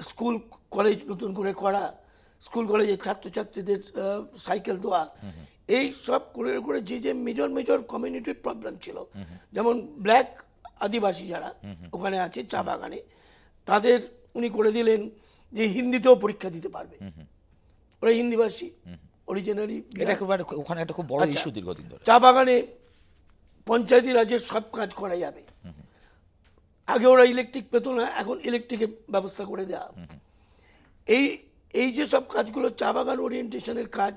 স্কুল কলেজ নতুন করে করা স্কুল কলেজের ছাত্রছাত্রীদের সাইকেল দেওয়া এই সব করে করে যে যে মেজর মেজর কমিউনিটির প্রবলেম ছিল যেমন ব্ল্যাক আদিবাসী যারা ওখানে আছে চা বাগানে তাদের উনি করে দিলেন যে হিন্দিতেও পরীক্ষা দিতে পারবে ওরা হিন্দিভাষী অরিজিনালি এটা খুব ওখানে একটা খুব বড় ইস্যু আচ্ছা। দীর্ঘদিন ধরে চা বাগানে পঞ্চায়েতি রাজের সব কাজ করা যাবে আগে ওরা ইলেকট্রিক পেত না এখন ইলেকট্রিকের ব্যবস্থা করে দেওয়া এই এই যে সব কাজগুলো চা বাগান ওরিয়েন্টেশনের কাজ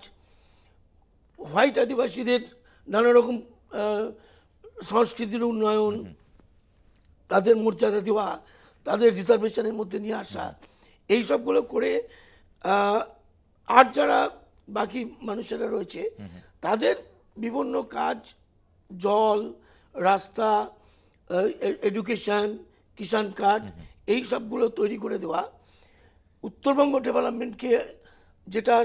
হোয়াইট আদিবাসীদের নানা রকম সংস্কৃতির উন্নয়ন তাদের মর্যাদা দেওয়া তাদের রিজার্ভেশনের মধ্যে নিয়ে আসা এই সবগুলো করে আর যারা বাকি মানুষেরা রয়েছে তাদের বিভিন্ন কাজ জল রাস্তা এডুকেশান কিষান কার্ড এই সবগুলো তৈরি করে দেওয়া উত্তরবঙ্গ ডেভেলপমেন্টকে যেটা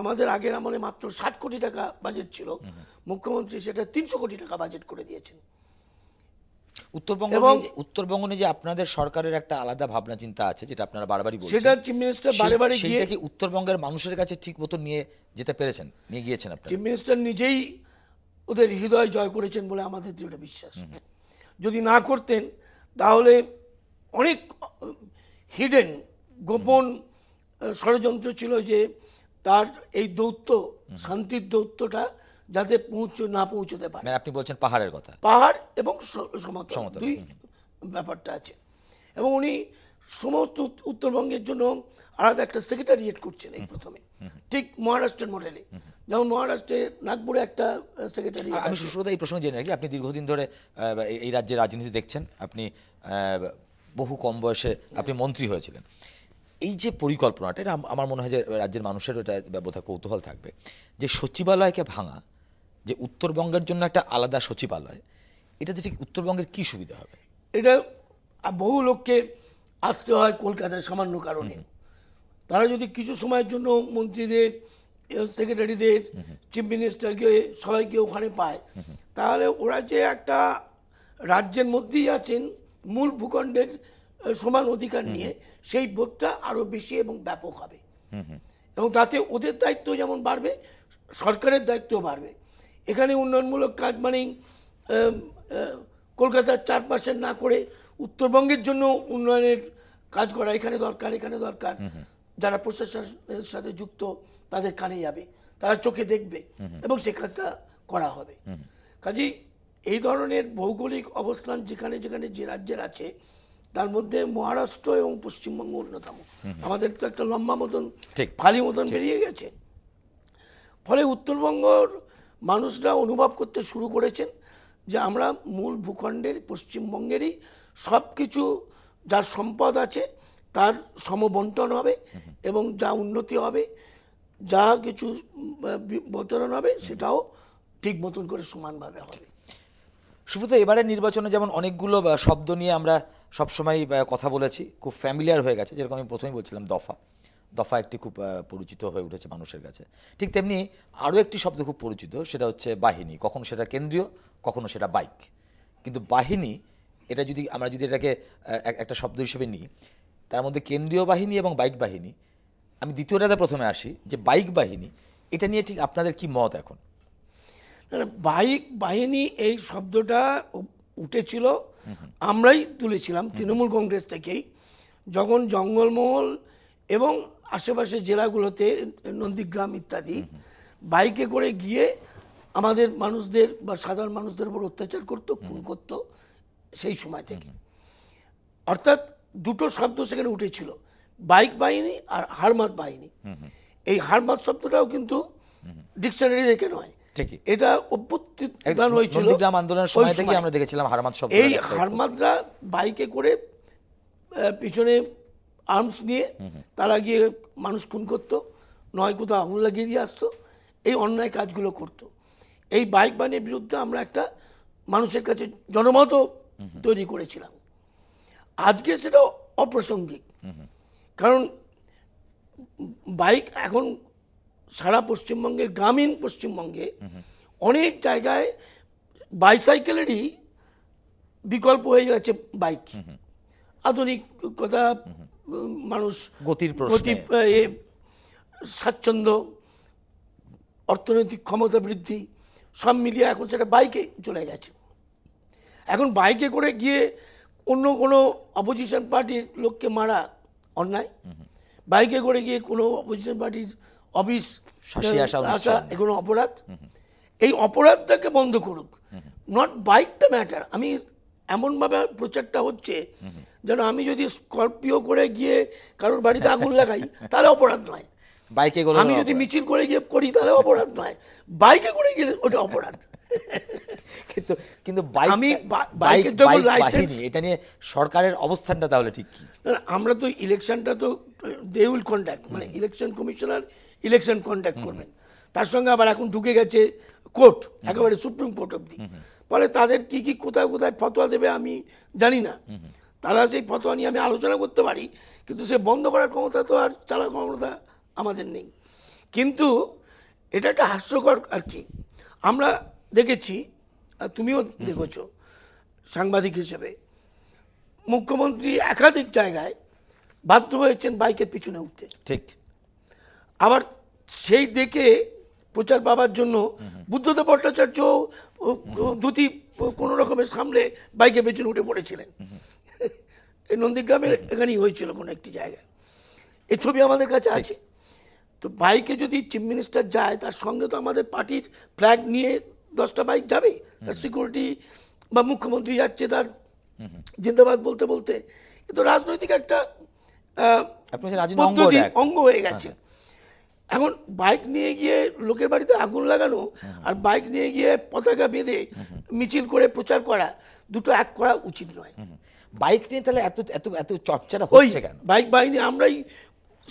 আমাদের আগের আমলে মাত্র ষাট কোটি টাকা বাজেট ছিল মুখ্যমন্ত্রী সেটা তিনশো কোটি টাকা বাজেট করে দিয়েছেন উত্তরবঙ্গ উত্তরবঙ্গ যে আপনাদের সরকারের একটা আলাদা ভাবনা চিন্তা আছে যেটা আপনারা বারবারই বলছেন সেটা চিফ মিনিস্টার বারে বারে গিয়ে কি উত্তরবঙ্গের মানুষের কাছে ঠিক মতো নিয়ে যেতে পেরেছেন নিয়ে গিয়েছেন আপনারা চিফ মিনিস্টার নিজেই ওদের হৃদয় জয় করেছেন বলে আমাদের দৃঢ় বিশ্বাস যদি না করতেন তাহলে অনেক হিডেন গোপন ষড়যন্ত্র ছিল যে তার এই দৌত্য শান্তির দৌত্যটা যাতে পৌঁছ না পৌঁছতে পারে মানে আপনি বলছেন পাহাড়ের কথা পাহাড় এবং দুই ব্যাপারটা আছে এবং উনি সমস্ত উত্তরবঙ্গের জন্য আলাদা একটা সেক্রেটারিয়েট করছেন এই প্রথমে ঠিক মহারাষ্ট্রের মডেলে যেমন মহারাষ্ট্রে নাগপুরে একটা সেক্রেটারি uh, আমি সুশ্রুতা এই প্রসঙ্গে জেনে রাখি আপনি দীর্ঘদিন ধরে এই রাজ্যের রাজনীতি দেখছেন আপনি বহু কম বয়সে আপনি মন্ত্রী হয়েছিলেন এই যে পরিকল্পনাটা এটা আমার মনে হয় যে রাজ্যের মানুষের এটা ব্যবধা কৌতূহল থাকবে যে সচিবালয়কে ভাঙা যে উত্তরবঙ্গের জন্য একটা আলাদা সচিবালয় এটাতে ঠিক উত্তরবঙ্গের কি সুবিধা হবে এটা বহু লোককে আসতে হয় কলকাতায় সামান্য কারণে তারা যদি কিছু সময়ের জন্য মন্ত্রীদের সেক্রেটারিদের চিফ মিনিস্টারকে সবাইকে ওখানে পায় তাহলে ওরা যে একটা রাজ্যের মধ্যেই আছেন মূল ভূখণ্ডের সমান অধিকার নিয়ে সেই বোধটা আরও বেশি এবং ব্যাপক হবে এবং তাতে ওদের দায়িত্ব যেমন বাড়বে সরকারের দায়িত্ব বাড়বে এখানে উন্নয়নমূলক কাজ মানেই কলকাতার চারপাশের না করে উত্তরবঙ্গের জন্য উন্নয়নের কাজ করা এখানে দরকার এখানে দরকার যারা প্রশাসনের সাথে যুক্ত তাদের কানে যাবে তারা চোখে দেখবে এবং সে কাজটা করা হবে কাজেই এই ধরনের ভৌগোলিক অবস্থান যেখানে যেখানে যে রাজ্যের আছে তার মধ্যে মহারাষ্ট্র এবং পশ্চিমবঙ্গ অন্যতম আমাদের তো একটা লম্বা মতন ফালি মতন বেরিয়ে গেছে ফলে উত্তরবঙ্গর মানুষরা অনুভব করতে শুরু করেছেন যে আমরা মূল ভূখণ্ডের পশ্চিমবঙ্গেরই সব কিছু যার সম্পদ আছে তার সমবন্টন হবে এবং যা উন্নতি হবে যা কিছু বিতরণ হবে সেটাও ঠিক মতন করে সমানভাবে হবে সুব্রত এবারের নির্বাচনে যেমন অনেকগুলো শব্দ নিয়ে আমরা সবসময় কথা বলেছি খুব ফ্যামিলিয়ার হয়ে গেছে যেরকম আমি প্রথমেই বলছিলাম দফা দফা একটি খুব পরিচিত হয়ে উঠেছে মানুষের কাছে ঠিক তেমনি আরও একটি শব্দ খুব পরিচিত সেটা হচ্ছে বাহিনী কখনো সেটা কেন্দ্রীয় কখনো সেটা বাইক কিন্তু বাহিনী এটা যদি আমরা যদি এটাকে একটা শব্দ হিসেবে নিই তার মধ্যে কেন্দ্রীয় বাহিনী এবং বাইক বাহিনী আমি দ্বিতীয়টাতে প্রথমে আসি যে বাইক বাহিনী এটা নিয়ে ঠিক আপনাদের কি মত এখন বাইক বাহিনী এই শব্দটা উঠেছিল আমরাই তুলেছিলাম তৃণমূল কংগ্রেস থেকেই যখন জঙ্গলমহল এবং আশেপাশে জেলাগুলোতে নন্দীগ্রাম ইত্যাদি বাইকে করে গিয়ে আমাদের মানুষদের বা সাধারণ মানুষদের উপর অত্যাচার করতো খুন করতো সেই সময় থেকে অর্থাৎ দুটো শব্দ সেখানে উঠেছিল বাইক বাহিনী আর হারমাত বাহিনী এই হারমাত শব্দটাও কিন্তু ডিকশনারি দেখে নয় এটা অভ্যুত্থান হয়েছিল আন্দোলনের সময় থেকে আমরা দেখেছিলাম হারমাত শব্দ এই হারমাতরা বাইকে করে পিছনে আর্মস নিয়ে তারা গিয়ে মানুষ খুন করতো নয় কোথাও আগুন লাগিয়ে দিয়ে আসতো এই অন্যায় কাজগুলো করত। এই বাইক বাহিনীর বিরুদ্ধে আমরা একটা মানুষের কাছে জনমত তৈরি করেছিলাম আজকে সেটা অপ্রাসঙ্গিক কারণ বাইক এখন সারা পশ্চিমবঙ্গের গ্রামীণ পশ্চিমবঙ্গে অনেক জায়গায় বাইসাইকেলেরই বিকল্প হয়ে গেছে বাইক আধুনিকতা মানুষ গতির গতি স্বাচ্ছন্দ্য অর্থনৈতিক ক্ষমতা বৃদ্ধি সব মিলিয়ে এখন সেটা বাইকে চলে গেছে এখন বাইকে করে গিয়ে অন্য কোনো অপোজিশন পার্টির লোককে মারা অন্যায় বাইকে করে গিয়ে কোনো অপোজিশন পার্টির অফিস আসা কোনো অপরাধ এই অপরাধটাকে বন্ধ করুক নট বাইকটা ম্যাটার আমি এমনভাবে প্রচারটা হচ্ছে যেন আমি যদি স্করপিও করে গিয়ে কারোর বাড়িতে আগুন লাগাই তাহলে অপরাধ নয় বাইকে আমি যদি মিছিল করে গিয়ে করি তাহলে অপরাধ নয় বাইকে করে গেলে ওটা অপরাধ কিন্তু কিন্তু আমি বাইকের যখন লাইসেন্স এটা নিয়ে সরকারের অবস্থানটা তাহলে ঠিক কি আমরা তো ইলেকশনটা তো দে উইল কন্ট্যাক্ট মানে ইলেকশন কমিশনার ইলেকশন কন্ট্যাক্ট করবেন তার সঙ্গে আবার এখন ঢুকে গেছে কোর্ট একেবারে সুপ্রিম কোর্ট অব্দি ফলে তাদের কি কি কোথায় কোথায় ফতোয়া দেবে আমি জানি না তারা সেই ফতোয়া নিয়ে আমি আলোচনা করতে পারি কিন্তু সে বন্ধ করার ক্ষমতা তো আর চালার ক্ষমতা আমাদের নেই কিন্তু এটা একটা হাস্যকর আর কি আমরা দেখেছি আর তুমিও দেখেছ সাংবাদিক হিসেবে মুখ্যমন্ত্রী একাধিক জায়গায় বাধ্য হয়েছেন বাইকের পিছনে উঠতে ঠিক আবার সেই দেখে প্রচার পাবার জন্য বুদ্ধদেব ভট্টাচার্য দুটি কোনো রকমের সামলে বাইকে পেছনে উঠে পড়েছিলেন এই নন্দীগ্রামের এখানেই হয়েছিল কোনো একটি জায়গায় এই ছবি আমাদের কাছে আছে তো বাইকে যদি চিফ মিনিস্টার যায় তার সঙ্গে তো আমাদের পার্টির ফ্ল্যাগ নিয়ে দশটা বাইক যাবে তার সিকিউরিটি বা মুখ্যমন্ত্রী যাচ্ছে তার জিন্দাবাদ বলতে বলতে কিন্তু রাজনৈতিক একটা অঙ্গ হয়ে গেছে হ্যাঁ, হ্যাঁ। এখন বাইক নিয়ে গিয়ে লোকের বাড়িতে আগুন লাগানো আর বাইক নিয়ে গিয়ে পতাকা বেঁধে মিছিল করে প্রচার করা দুটো এক করা উচিত নয় বাইক নিয়ে তাহলে এত এত এত চর্চাটা হয়েছে কেন বাইক বাহিনী আমরাই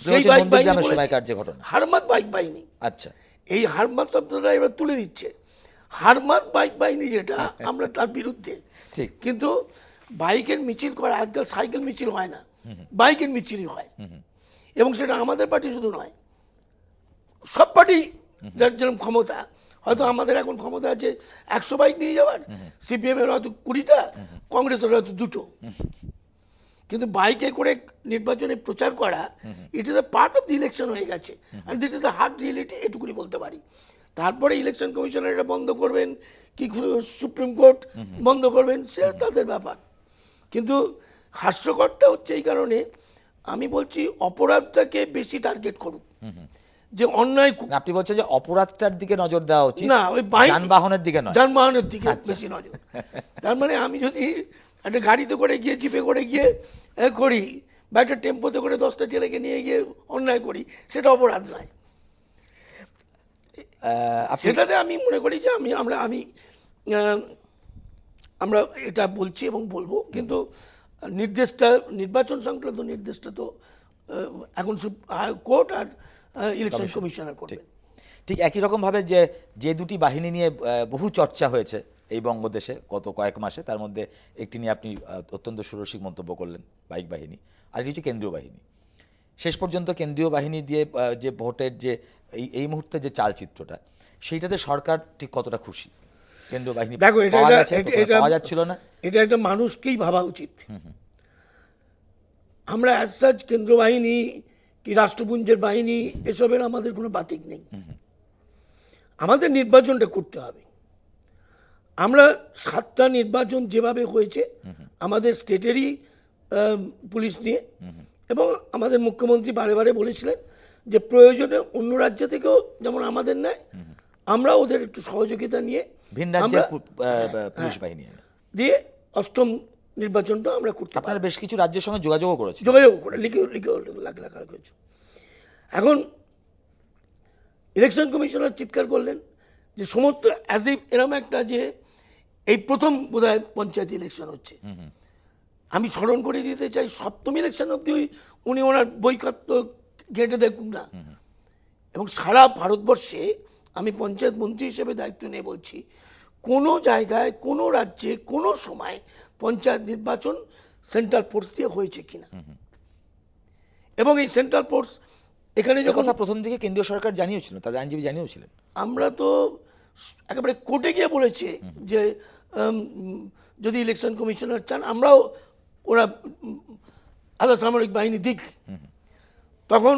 সেই বাইক বাহিনী হারমাত বাইক বাহিনী আচ্ছা এই হারমাত শব্দটা এবার তুলে দিচ্ছে হারমাত বাইক বাহিনী যেটা হ্যাঁ। আমরা তার বিরুদ্ধে ঠিক কিন্তু বাইকের মিছিল করা আজকাল সাইকেল মিছিল হয় না বাইকের মিছিলই হয় এবং সেটা আমাদের পার্টি শুধু নয় সব পার্টি যার যেরকম ক্ষমতা হয়তো আমাদের এখন ক্ষমতা আছে একশো বাইক নিয়ে যাওয়ার সিপিএমের হয়তো কুড়িটা কংগ্রেসের হয়তো দুটো কিন্তু বাইকে করে নির্বাচনে প্রচার করা it is a part of the election হয়ে গেছে and this is a hard reality এটুকুনি বলতে পারি তারপরে ইলেকশন কমিশন এটা বন্ধ করবেন কি সুপ্রিম কোর্ট বন্ধ করবেন সে তাদের ব্যাপার কিন্তু হাস্যকরটা হচ্ছে এই কারণে আমি বলছি অপরাধটাকে বেশি টার্গেট করুক যে অন্যায় আপনি বলছেন যে অপরাধটার দিকে নজর দেওয়া উচিত না ওই যানবাহনের দিকে নয় যানবাহনের দিকে আচ্ছা। বেশি নজর তার মানে আমি যদি একটা গাড়িতে করে গিয়ে জিপে করে গিয়ে করি বা একটা টেম্পোতে করে দশটা ছেলেকে নিয়ে গিয়ে অন্যায় করি সেটা অপরাধ নয় সেটাতে আমি মনে করি যে আমি আমরা আমি আমরা এটা বলছি এবং বলবো কিন্তু নির্দেশটা নির্বাচন সংক্রান্ত নির্দেশটা তো এখন কোর্ট আর ইলেকশন কমিশনার করবে ঠিক একই রকমভাবে যে যে দুটি বাহিনী নিয়ে বহু চর্চা হয়েছে এই বঙ্গদেশে গত কয়েক মাসে তার মধ্যে একটি নিয়ে আপনি অত্যন্ত সুরসিক মন্তব্য করলেন বাইক বাহিনী আর কিছু কেন্দ্রীয় বাহিনী শেষ পর্যন্ত কেন্দ্রীয় বাহিনী দিয়ে যে ভোটের যে এই এই মুহূর্তে যে চালচিত্রটা সেইটাতে সরকার ঠিক কতটা খুশি কেন্দ্রীয় বাহিনী দেখো পাওয়া যাচ্ছিল না এটা একটা মানুষকেই ভাবা উচিত আমরা অ্যাজ সাচ কেন্দ্র বাহিনী কি রাষ্ট্রপুঞ্জের বাহিনী এসবের আমাদের কোনো বাতিক নেই আমাদের নির্বাচনটা করতে হবে আমরা সাতটা নির্বাচন যেভাবে হয়েছে আমাদের স্টেটেরই পুলিশ নিয়ে এবং আমাদের মুখ্যমন্ত্রী বারে বারে বলেছিলেন যে প্রয়োজনে অন্য রাজ্য থেকেও যেমন আমাদের নেয় আমরা ওদের একটু সহযোগিতা নিয়ে হ্যাঁ, পুলিশ বাহিনী দিয়ে অষ্টম নির্বাচনটা আমরা করতে আপনারা বেশ কিছু রাজ্যের সঙ্গে যোগাযোগও করেছি যোগাযোগ করে লিখে লিখে লাখ লাখ করেছে এখন ইলেকশন কমিশনার চিৎকার করলেন যে সমস্ত অ্যাজ ইফ এরম একটা যে এই প্রথম বোধ পঞ্চায়েত ইলেকশন হচ্ছে আমি স্মরণ করে দিতে চাই সপ্তম ইলেকশন অব্দি উনি ওনার বৈকত্ব ঘেঁটে দেখুন না এবং সারা ভারতবর্ষে আমি পঞ্চায়েত মন্ত্রী হিসেবে দায়িত্ব নিয়ে বলছি কোনো জায়গায় কোনো রাজ্যে কোনো সময় পঞ্চায়েত নির্বাচন সেন্ট্রাল ফোর্স দিয়ে হয়েছে কিনা এবং এই সেন্ট্রাল ফোর্স এখানে যখন প্রথম থেকে কেন্দ্রীয় সরকার জানিয়েছিল তাদের আইনজীবী জানিয়েছিলেন আমরা তো একেবারে কোর্টে গিয়ে বলেছে যে যদি ইলেকশন কমিশনার চান আমরাও ওরা আলাদা সামরিক বাহিনী দিক তখন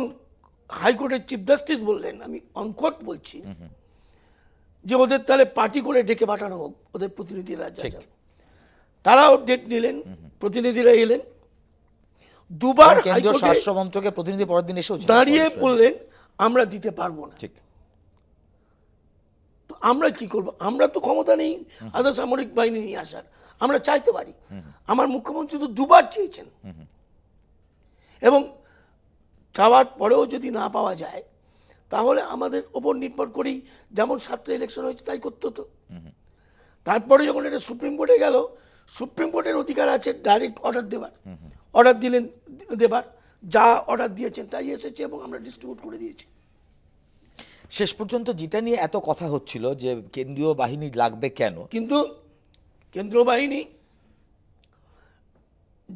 হাইকোর্টের চিফ জাস্টিস বললেন আমি অনকট বলছি যে ওদের তাহলে পার্টি করে ডেকে পাঠানো হোক ওদের প্রতিনিধিরা তারাও ডেট নিলেন প্রতিনিধিরা এলেন দুবার কেন্দ্রীয় মন্ত্রকের প্রতিনিধি পরের দিন এসেও দাঁড়িয়ে বললেন আমরা দিতে পারবো না ঠিক তো আমরা কি করব আমরা তো ক্ষমতা নেই আধা সামরিক বাহিনী নিয়ে আসার আমরা চাইতে পারি আমার মুখ্যমন্ত্রী তো দুবার চেয়েছেন এবং চাওয়ার পরেও যদি না পাওয়া যায় তাহলে আমাদের ওপর নির্ভর করেই যেমন সাতটা ইলেকশন হয়েছে তাই করতে হতো তারপরে যখন এটা সুপ্রিম কোর্টে গেল সুপ্রিম কোর্টের অধিকার আছে ডাইরেক্ট অর্ডার দেবার অর্ডার দিলেন দেবার যা অর্ডার দিয়েছেন তাই এসেছে এবং আমরা ডিস্ট্রিবিউট করে দিয়েছি শেষ পর্যন্ত যেটা নিয়ে এত কথা হচ্ছিল যে কেন্দ্রীয় বাহিনী লাগবে কেন কিন্তু কেন্দ্রীয় বাহিনী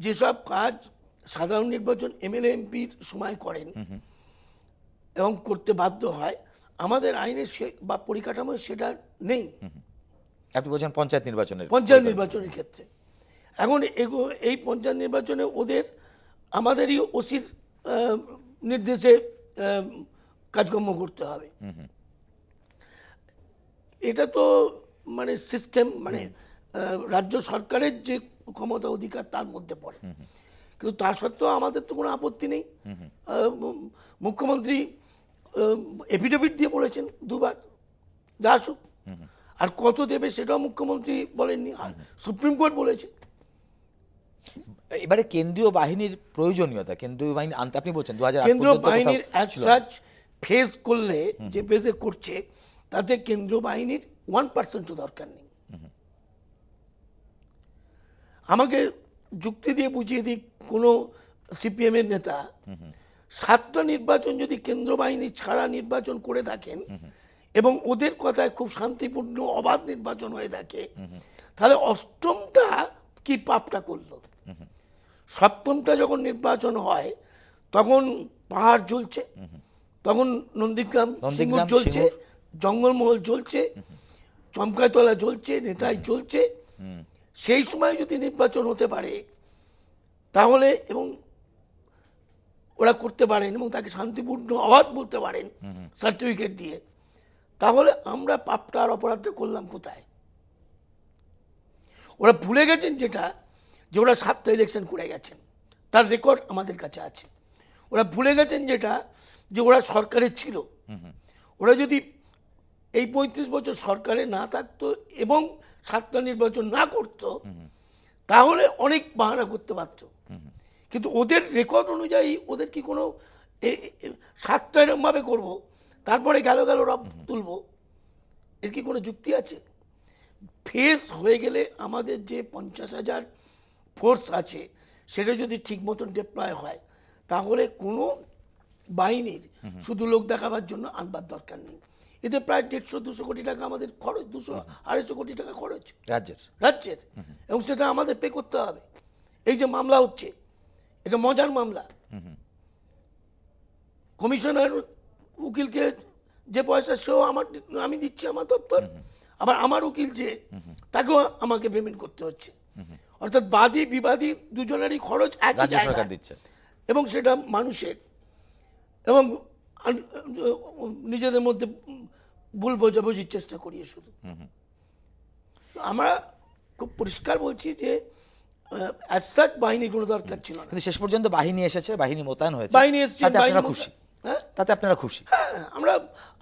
যেসব কাজ সাধারণ নির্বাচন এমএলএ এমপির সময় করেন এবং করতে বাধ্য হয় আমাদের আইনে বা পরিকাঠামো সেটা নেই আপনি বলছেন পঞ্চায়েত নির্বাচনের পঞ্চায়েত নির্বাচনের ক্ষেত্রে এখন এই পঞ্চায়েত নির্বাচনে ওদের আমাদেরই ওসির নির্দেশে কাজকর্ম করতে হবে এটা তো মানে সিস্টেম মানে রাজ্য সরকারের যে ক্ষমতা অধিকার তার মধ্যে পড়ে কিন্তু তা সত্ত্বেও আমাদের তো কোনো আপত্তি নেই মুখ্যমন্ত্রী এফিডেভিট দিয়ে বলেছেন দুবার যা আসুক আর কত দেবে সেটাও মুখ্যমন্ত্রী বলেননি আর সুপ্রিম কোর্ট বলেছে এবারে কেন্দ্রীয় বাহিনীর প্রয়োজনীয়তা কেন্দ্রীয় বাহিনী আনতে আপনি বলছেন দু হাজার কেন্দ্রীয় বাহিনীর অ্যাজ ফেস করলে যে ফেসে করছে তাতে কেন্দ্রীয় বাহিনীর ওয়ান পার্সেন্টও দরকার নেই আমাকে যুক্তি দিয়ে বুঝিয়ে দিক কোনো সিপিএমের নেতা সাতটা নির্বাচন যদি কেন্দ্র বাহিনী ছাড়া নির্বাচন করে থাকেন এবং ওদের কথায় খুব শান্তিপূর্ণ অবাধ নির্বাচন হয়ে থাকে তাহলে অষ্টমটা কি পাপটা করলো সপ্তমটা যখন নির্বাচন হয় তখন পাহাড় জ্বলছে তখন নন্দীগ্রাম সিঙ্গুর জ্বলছে জঙ্গলমহল জ্বলছে চমকায়তলা জ্বলছে নেতাই জ্বলছে সেই সময় যদি নির্বাচন হতে পারে তাহলে এবং ওরা করতে পারেন এবং তাকে শান্তিপূর্ণ অবাধ বলতে পারেন সার্টিফিকেট দিয়ে তাহলে আমরা পাপটা আর অপরাধটা করলাম কোথায় ওরা ভুলে গেছেন যেটা যে ওরা সাতটা ইলেকশন করে গেছেন তার রেকর্ড আমাদের কাছে আছে ওরা ভুলে গেছেন যেটা যে ওরা সরকারের ছিল ওরা যদি এই পঁয়ত্রিশ বছর সরকারে না থাকতো এবং সাতটা নির্বাচন না করত তাহলে অনেক বাহানা করতে পারত কিন্তু ওদের রেকর্ড অনুযায়ী ওদের কি কোনো সাতটা এরকমভাবে করব তারপরে গেল গেল রব তুলব এর কি কোনো যুক্তি আছে ফেস হয়ে গেলে আমাদের যে পঞ্চাশ হাজার ফোর্স আছে সেটা যদি ঠিক মতন ডিপ্লয় হয় তাহলে কোনো বাহিনীর শুধু লোক দেখাবার জন্য আনবার দরকার নেই এতে প্রায় দেড়শো দুশো কোটি টাকা আমাদের খরচ দুশো আড়াইশো কোটি টাকা খরচ রাজ্যের রাজ্যের এবং সেটা আমাদের পে করতে হবে এই যে মামলা হচ্ছে এটা মজার মামলা কমিশনার উকিলকে যে পয়সা সেও আমার আমি দিচ্ছি আমার দপ্তর আবার আমার উকিল যে তাকেও আমাকে পেমেন্ট করতে হচ্ছে অর্থাৎ বাদী বিবাদী দুজনেরই খরচ দিচ্ছে এবং সেটা মানুষের এবং নিজেদের মধ্যে ভুল বোঝাবুঝির চেষ্টা করিয়ে শুধু আমরা খুব পরিষ্কার বলছি যে অ্যাসাট বাহিনী ছিল শেষ পর্যন্ত বাহিনী এসেছে বাহিনী মোতায়েন হয়েছে বাহিনী এসেছে আপনারা খুশি হ্যাঁ তাতে আপনারা খুশি হ্যাঁ, হ্যাঁ আমরা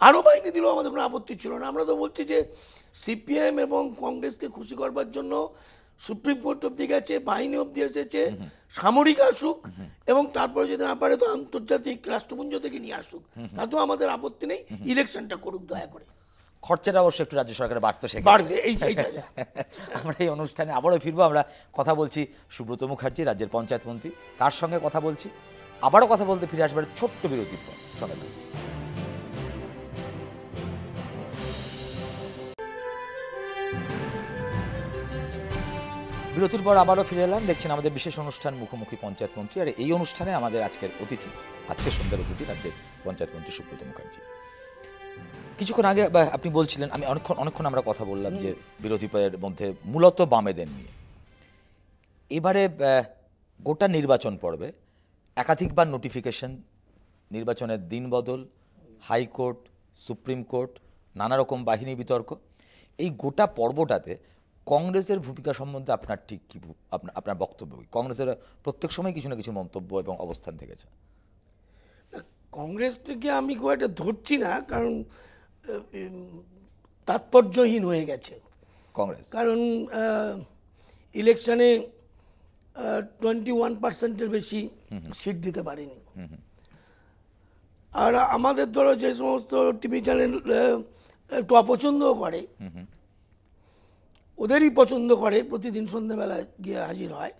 আরও বাহিনী দিলেও আমাদের কোনো আপত্তি ছিল না আমরা তো বলছি যে সিপিএম এবং কংগ্রেসকে খুশি করবার জন্য সুপ্রিম কোর্ট অব্দি গেছে বাহিনী অব্দি এসেছে সামরিক আসুক এবং তারপরে যদি না পারে তো আন্তর্জাতিক রাষ্ট্রপুঞ্জ থেকে নিয়ে আসুক তা তো আমাদের আপত্তি নেই ইলেকশনটা করুক দয়া করে খরচাটা অবশ্যই একটু রাজ্য সরকারের বাড়তো সে বাড়বে এই আমরা এই অনুষ্ঠানে আবারও ফিরবো আমরা কথা বলছি সুব্রত মুখার্জি রাজ্যের পঞ্চায়েত মন্ত্রী তার সঙ্গে কথা বলছি আবারও কথা বলতে ফিরে আসবার ছোট্ট বিরতির পর চলে বিরতির পর আবারও ফিরে এলাম দেখছেন আমাদের বিশেষ অনুষ্ঠান মুখোমুখি পঞ্চায়েত মন্ত্রী আর এই অনুষ্ঠানে আমাদের আজকের অতিথি আজকের সন্ধ্যার অতিথি রাজ্যের পঞ্চায়েত মন্ত্রী সুব্রত মুখার্জি কিছুক্ষণ আগে আপনি বলছিলেন আমি অনেকক্ষণ অনেকক্ষণ আমরা কথা বললাম যে বিরোধী পদের মধ্যে মূলত বামেদের নিয়ে এবারে গোটা নির্বাচন পর্বে একাধিকবার নোটিফিকেশন নির্বাচনের দিন বদল হাইকোর্ট সুপ্রিম কোর্ট নানা রকম বাহিনী বিতর্ক এই গোটা পর্বটাতে কংগ্রেসের ভূমিকা সম্বন্ধে আপনার ঠিক কী আপনার আপনার বক্তব্য কংগ্রেসের প্রত্যেক সময় কিছু না কিছু মন্তব্য এবং অবস্থান থেকেছে কংগ্রেস থেকে আমি খুব একটা ধরছি না কারণ তাৎপর্যহীন হয়ে গেছে কংগ্রেস কারণ ইলেকশনে টোয়েন্টি ওয়ান পার্সেন্টের বেশি সিট দিতে পারেনি আর আমাদের ধরো যে সমস্ত টিভি চ্যানেল একটু অপছন্দও করে ওদেরই পছন্দ করে প্রতিদিন সন্ধ্যেবেলায় গিয়ে হাজির হয়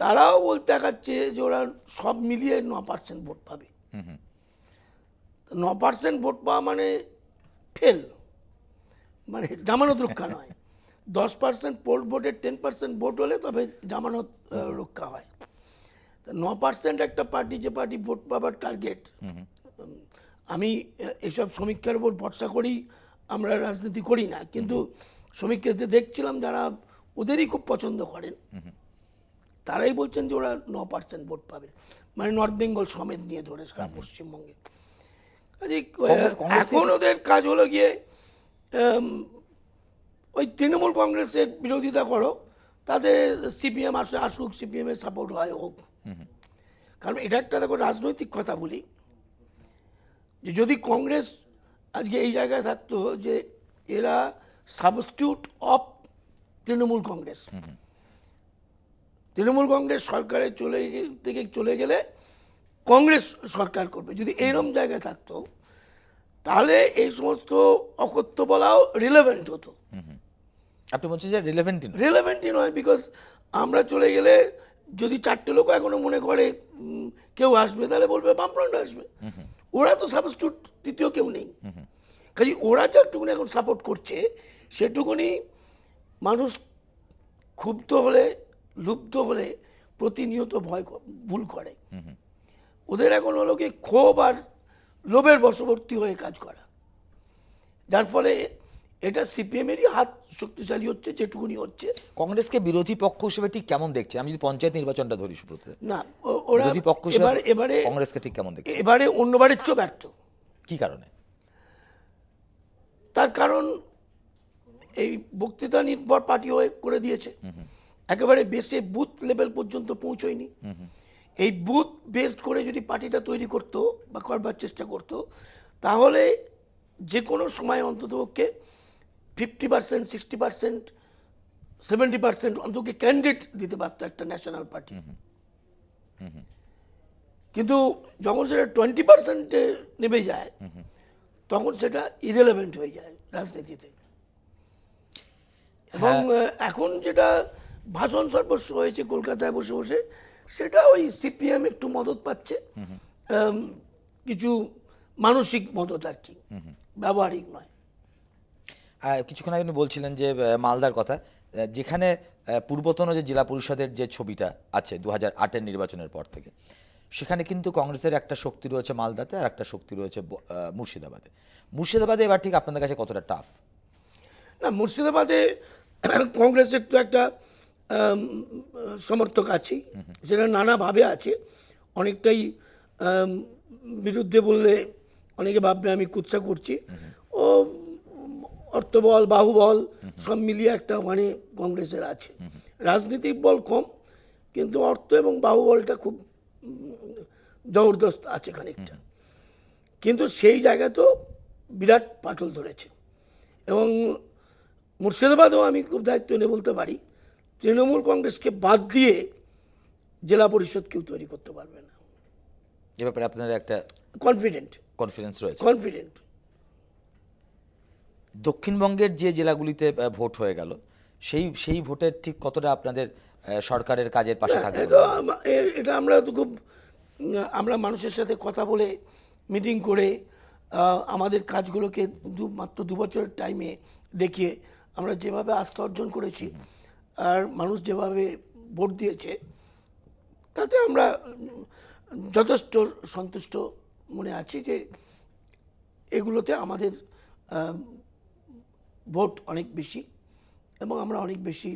তারাও বলতে দেখাচ্ছে যে ওরা সব মিলিয়ে ন পার্সেন্ট ভোট পাবে ন পার্সেন্ট ভোট পাওয়া মানে ফেল মানে জামানত রক্ষা নয় দশ পার্সেন্ট পোল ভোটের টেন পার্সেন্ট ভোট হলে তবে জামানত রক্ষা হয় ন পার্সেন্ট একটা পার্টি যে পার্টি ভোট পাবার টার্গেট আমি এসব সমীক্ষার উপর ভরসা করি আমরা রাজনীতি করি না কিন্তু শ্রমিকদের দেখছিলাম যারা ওদেরই খুব পছন্দ করেন তারাই বলছেন যে ওরা ন পার্সেন্ট ভোট পাবে মানে নর্থ বেঙ্গল সমেত নিয়ে ধরে সারা পশ্চিমবঙ্গে এখন ওদের কাজ হলো গিয়ে ওই তৃণমূল কংগ্রেসের বিরোধিতা করো তাতে সিপিএম আসে আসুক সিপিএমের সাপোর্ট হয় হোক কারণ এটা একটা দেখো রাজনৈতিক কথা বলি যে যদি কংগ্রেস আজকে এই জায়গায় থাকতো যে এরা সাবস্টিউট অফ তৃণমূল কংগ্রেস তৃণমূল কংগ্রেস সরকারে চলে থেকে চলে গেলে কংগ্রেস সরকার করবে যদি এইরকম জায়গায় থাকতো তাহলে এই সমস্ত অকথ্য বলাও রিলেভেন্ট হতো আপনি বলছেন যে রিলেভেন্টই রিলেভেন্টই নয় বিকজ আমরা চলে গেলে যদি চারটে লোক এখনো মনে করে কেউ আসবে তাহলে বলবে বামফ্রন্ট আসবে ওরা তো সাবস্টিউট তৃতীয় কেউ নেই কাজে ওরা যতটুকুনি এখন সাপোর্ট করছে সেটুকুনি মানুষ ক্ষুব্ধ হলে লুব্ধ হলে প্রতিনিয়ত ভয় ভুল করে ওদের এখন হলো কি ক্ষোভ আর লোভের বশবর্তী হয়ে কাজ করা যার ফলে এটা সিপিএমেরই হাত শক্তিশালী হচ্ছে যেটুকুনি হচ্ছে কংগ্রেসকে বিরোধী পক্ষ হিসেবে ঠিক কেমন দেখছে আমি যদি পঞ্চায়েত নির্বাচনটা ধরি সুব্রত না ওরা বিরোধী পক্ষ এবারে এবারে কংগ্রেসকে ঠিক কেমন দেখছে এবারে অন্যবারের চেয়ে ব্যর্থ কি কারণে তার কারণ এই বক্তৃতা নির্ভর পার্টি হয়ে করে দিয়েছে একেবারে বেসে বুথ লেভেল পর্যন্ত পৌঁছয়নি এই বুথ বেসড করে যদি পার্টিটা তৈরি করতো বা করবার চেষ্টা করত তাহলে যে কোনো সময় অন্ততপক্ষে fifty percent sixty percent seventy percent অন্তত ক্যান্ডিডেট দিতে পারত একটা ন্যাশনাল পার্টি কিন্তু যখন সেটা টোয়েন্টি পার্সেন্টে নেমে যায় তখন সেটা ইরেলেভেন্ট হয়ে যায় রাজনীতিতে হ্যাঁ। এবং এখন যেটা ভাষণ সর্বস্ব হয়েছে কলকাতায় বসে বসে সেটা ওই সিপিএম একটু মদত পাচ্ছে কিছু মানসিক মদত আর কি ব্যবহারিক নয় কিছুক্ষণ আগে বলছিলেন যে মালদার কথা যেখানে পূর্বতন যে জেলা পরিষদের যে ছবিটা আছে দু হাজার নির্বাচনের পর থেকে সেখানে কিন্তু কংগ্রেসের একটা শক্তি রয়েছে মালদাতে আর একটা শক্তি রয়েছে মুর্শিদাবাদে মুর্শিদাবাদে এবার ঠিক আপনাদের কাছে কতটা টাফ না মুর্শিদাবাদে কংগ্রেসের তো একটা সমর্থক আছে সেটা নানাভাবে আছে অনেকটাই বিরুদ্ধে বললে অনেকে ভাববে আমি কুৎসা করছি ও অর্থবল বাহুবল সব মিলিয়ে একটা ওখানে কংগ্রেসের আছে রাজনীতিক বল কম কিন্তু অর্থ এবং বাহুবলটা খুব জবরদস্ত আছে খানিকটা কিন্তু সেই জায়গা তো বিরাট পাটল ধরেছে এবং মুর্শিদাবাদেও আমি খুব দায়িত্ব নিয়ে বলতে পারি তৃণমূল কংগ্রেসকে বাদ দিয়ে জেলা পরিষদ কেউ তৈরি করতে পারবে না এ ব্যাপারে আপনাদের একটা কনফিডেন্ট কনফিডেন্স রয়েছে কনফিডেন্ট দক্ষিণবঙ্গের যে জেলাগুলিতে ভোট হয়ে গেল সেই সেই ভোটের ঠিক কতটা আপনাদের সরকারের কাজের পাশে থাকবে এটা আমরা তো খুব আমরা মানুষের সাথে কথা বলে মিটিং করে আমাদের কাজগুলোকে দু মাত্র দু বছরের টাইমে দেখিয়ে আমরা যেভাবে আস্থা অর্জন করেছি আর মানুষ যেভাবে ভোট দিয়েছে তাতে আমরা যথেষ্ট সন্তুষ্ট মনে আছি যে এগুলোতে আমাদের ভোট অনেক বেশি এবং আমরা অনেক বেশি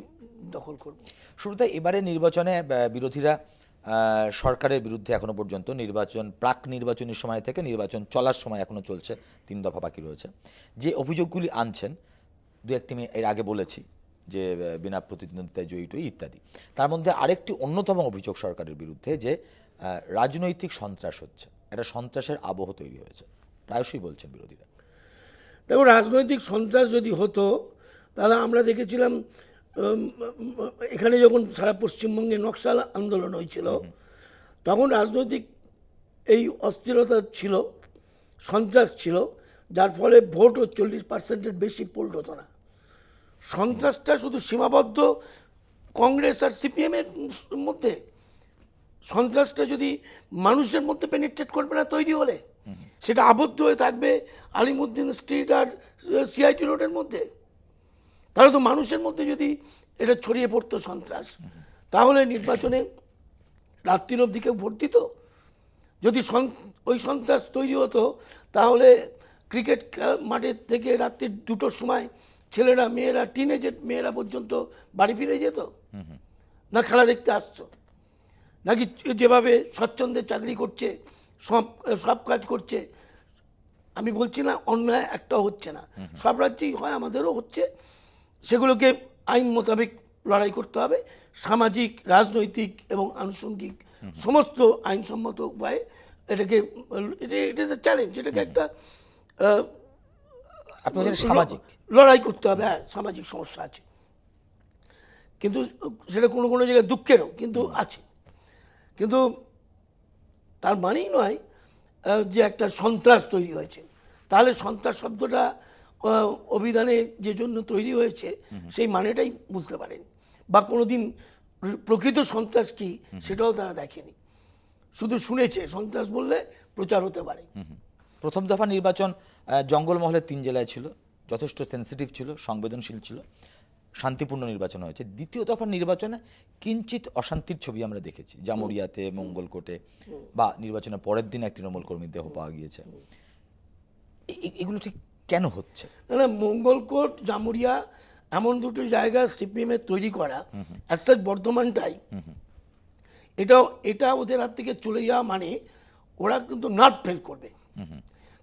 দখল করব শুরুতে এবারে নির্বাচনে বিরোধীরা সরকারের বিরুদ্ধে এখনো পর্যন্ত নির্বাচন প্রাক নির্বাচনী সময় থেকে নির্বাচন চলার সময় এখনো চলছে তিন দফা বাকি রয়েছে যে অভিযোগগুলি আনছেন দু একটি আমি এর আগে বলেছি যে বিনা প্রতিদ্বন্দ্বিতায় জয়ী টয়ী ইত্যাদি তার মধ্যে আরেকটি অন্যতম অভিযোগ সরকারের বিরুদ্ধে যে রাজনৈতিক সন্ত্রাস হচ্ছে এটা সন্ত্রাসের আবহ তৈরি হয়েছে প্রায়শই বলছেন বিরোধীরা দেখো রাজনৈতিক সন্ত্রাস যদি হতো তাহলে আমরা দেখেছিলাম এখানে যখন সারা পশ্চিমবঙ্গে নকশাল আন্দোলন হয়েছিল তখন রাজনৈতিক এই অস্থিরতা ছিল সন্ত্রাস ছিল যার ফলে ভোটও চল্লিশ পার্সেন্টের বেশি পোল্ড হতো না সন্ত্রাসটা শুধু সীমাবদ্ধ কংগ্রেস আর সিপিএমের মধ্যে সন্ত্রাসটা যদি মানুষের মধ্যে পেনিট্রেট করবে না তৈরি হলে সেটা আবদ্ধ হয়ে থাকবে আলিমুদ্দিন স্ট্রিট আর সিআইটি রোডের মধ্যে তাহলে তো মানুষের মধ্যে যদি এটা ছড়িয়ে পড়তো সন্ত্রাস তাহলে নির্বাচনে রাত্রির অব্দি কেউ ভোট দিত যদি ওই সন্ত্রাস তৈরি হতো তাহলে ক্রিকেট মাঠের থেকে রাত্রির দুটোর সময় ছেলেরা মেয়েরা টিনেজের মেয়েরা পর্যন্ত বাড়ি ফিরে যেত না খেলা দেখতে আসতো নাকি যেভাবে স্বচ্ছন্দে চাকরি করছে সব সব কাজ করছে আমি বলছি না অন্যায় একটা হচ্ছে না সব রাজ্যেই হয় আমাদেরও হচ্ছে সেগুলোকে আইন মোতাবেক লড়াই করতে হবে সামাজিক রাজনৈতিক এবং আনুষঙ্গিক সমস্ত আইনসম্মত উপায়ে এটাকে ইট ইজ এ চ্যালেঞ্জ এটাকে একটা আপনাদের সামাজিক লড়াই করতে হবে হ্যাঁ সামাজিক সমস্যা আছে কিন্তু সেটা কোনো কোনো জায়গায় দুঃখেরও কিন্তু আছে কিন্তু তার মানেই নয় যে একটা সন্ত্রাস তৈরি হয়েছে তাহলে সন্ত্রাস শব্দটা অভিধানে যে জন্য তৈরি হয়েছে সেই মানেটাই বুঝতে পারেন বা কোনোদিন প্রকৃত সন্ত্রাস কি সেটাও তারা দেখেনি শুধু শুনেছে সন্ত্রাস বললে প্রচার হতে পারে প্রথম দফা নির্বাচন জঙ্গলমহলের তিন জেলায় ছিল যথেষ্ট সেন্সিটিভ ছিল সংবেদনশীল ছিল শান্তিপূর্ণ নির্বাচন হয়েছে দ্বিতীয় দফার নির্বাচনে কিঞ্চিত অশান্তির ছবি আমরা দেখেছি জামুরিয়াতে মঙ্গলকোটে বা নির্বাচনের পরের দিন এক তৃণমূল কর্মী দেহ পাওয়া গিয়েছে এগুলো ঠিক কেন হচ্ছে না মঙ্গলকোট জামুরিয়া এমন দুটো জায়গা সিপিএমের তৈরি করা অ্যাজ বর্ধমানটাই এটাও এটা ওদের হাত থেকে চলে যাওয়া মানে ওরা কিন্তু নাট ফেল করবে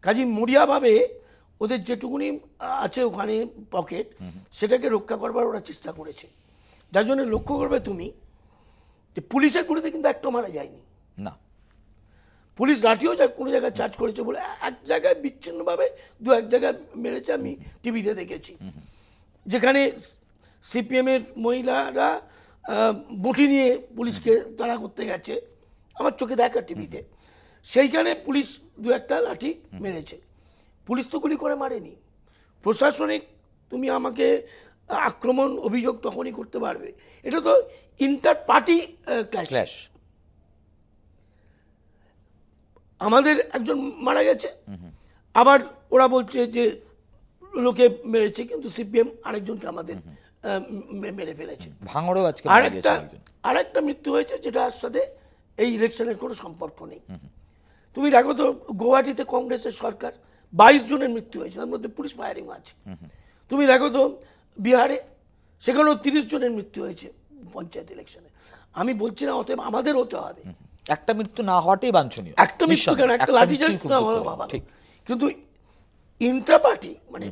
কাজী মরিয়াভাবে ওদের যেটুকুনি আছে ওখানে পকেট সেটাকে রক্ষা করবার ওরা চেষ্টা করেছে যার জন্য লক্ষ্য করবে তুমি যে পুলিশের গুলিতে কিন্তু একটা মারা যায়নি না পুলিশ লাঠিও যা কোনো জায়গায় চার্জ করেছে বলে এক জায়গায় বিচ্ছিন্নভাবে দু এক জায়গায় মেরেছে আমি টিভিতে দেখেছি যেখানে সিপিএমের মহিলারা বটি নিয়ে পুলিশকে তাড়া করতে গেছে আমার চোখে দেখা টিভিতে সেইখানে পুলিশ দু একটা লাঠি মেরেছে পুলিশ তো গুলি করে মারেনি প্রশাসনিক তুমি আমাকে আক্রমণ অভিযোগ তখনই করতে পারবে এটা তো ইন্টার পার্টি ক্ল্যাশ আমাদের একজন মারা গেছে আবার ওরা বলছে যে লোকে মেরেছে কিন্তু সিপিএম আরেকজনকে আমাদের মেরে ফেলেছে ভাঙড়ও আজকে আরেকটা আরেকটা মৃত্যু হয়েছে যেটার সাথে এই ইলেকশনের কোনো সম্পর্ক নেই তুমি দেখো তো গুয়াহাটিতে কংগ্রেসের সরকার বাইশ জনের মৃত্যু হয়েছে তার মধ্যে পুলিশ ফায়ারিং আছে তুমি দেখো তো বিহারে সেখানেও তিরিশ জনের মৃত্যু হয়েছে পঞ্চায়েত ইলেকশনে আমি বলছি না অতএব আমাদের হতে হবে একটা মৃত্যু না হওয়াটাই বাঞ্ছনীয় একটা মৃত্যু কেন একটা লাঠিচার্জ না বাবা ঠিক কিন্তু ইন্ট্রা পার্টি মানে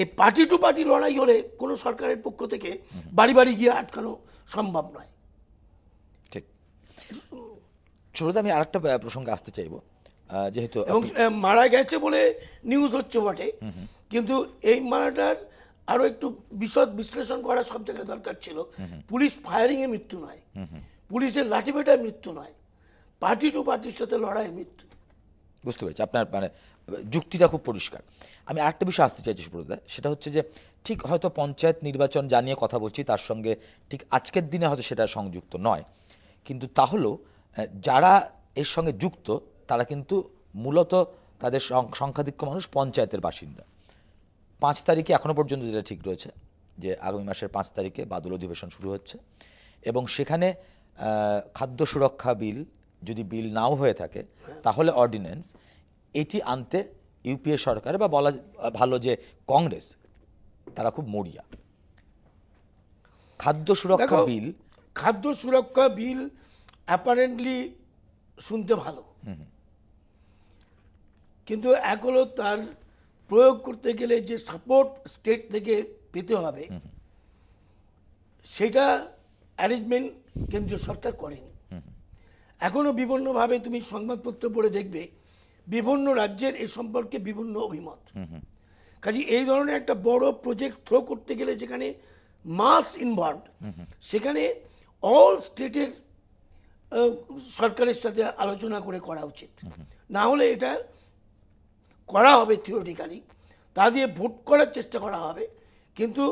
এই পার্টি টু পার্টি লড়াই হলে কোনো সরকারের পক্ষ থেকে বাড়ি বাড়ি গিয়ে আটকানো সম্ভব নয় ঠিক ছোটদা আমি আরেকটা প্রসঙ্গে আসতে চাইব যেহেতু এবং মারা গেছে বলে নিউজ হচ্ছে বটে কিন্তু এই মারাটার আরো একটু বিশদ বিশ্লেষণ করা সব জায়গায় দরকার ছিল পুলিশ ফায়ারিং এ মৃত্যু নয় পুলিশের লাঠি বেটায় মৃত্যু নয় পার্টি টু পার্টির সাথে লড়াই মৃত্যু বুঝতে পেরেছি আপনার মানে যুক্তিটা খুব পরিষ্কার আমি আরেকটা বিষয় আসতে চাইছি সুব্রতদা সেটা হচ্ছে যে ঠিক হয়তো পঞ্চায়েত নির্বাচন জানিয়ে কথা বলছি তার সঙ্গে ঠিক আজকের দিনে হয়তো সেটা সংযুক্ত নয় কিন্তু তাহলেও যারা এর সঙ্গে যুক্ত তারা কিন্তু মূলত তাদের সংখ্যাধিক্য মানুষ পঞ্চায়েতের বাসিন্দা পাঁচ তারিখে এখনও পর্যন্ত যেটা ঠিক রয়েছে যে আগামী মাসের পাঁচ তারিখে বাদল অধিবেশন শুরু হচ্ছে এবং সেখানে খাদ্য সুরক্ষা বিল যদি বিল নাও হয়ে থাকে তাহলে অর্ডিন্যান্স এটি আনতে ইউপিএ সরকারে বা বলা ভালো যে কংগ্রেস তারা খুব মরিয়া খাদ্য সুরক্ষা বিল খাদ্য সুরক্ষা বিল অ্যাপারেন্টলি শুনতে ভালো কিন্তু এক হলো তার প্রয়োগ করতে গেলে যে সাপোর্ট স্টেট থেকে পেতে হবে সেটা অ্যারেঞ্জমেন্ট কেন্দ্রীয় সরকার করেনি এখনো বিভিন্নভাবে তুমি সংবাদপত্র পড়ে দেখবে বিভিন্ন রাজ্যের এ সম্পর্কে বিভিন্ন অভিমত কাজে এই ধরনের একটা বড় প্রজেক্ট থ্রো করতে গেলে যেখানে মাস ইনভলভ সেখানে অল স্টেটের সরকারের সাথে আলোচনা করে করা উচিত না হলে এটা করা হবে থিওরিটিক্যালি তা দিয়ে ভোট করার চেষ্টা করা হবে কিন্তু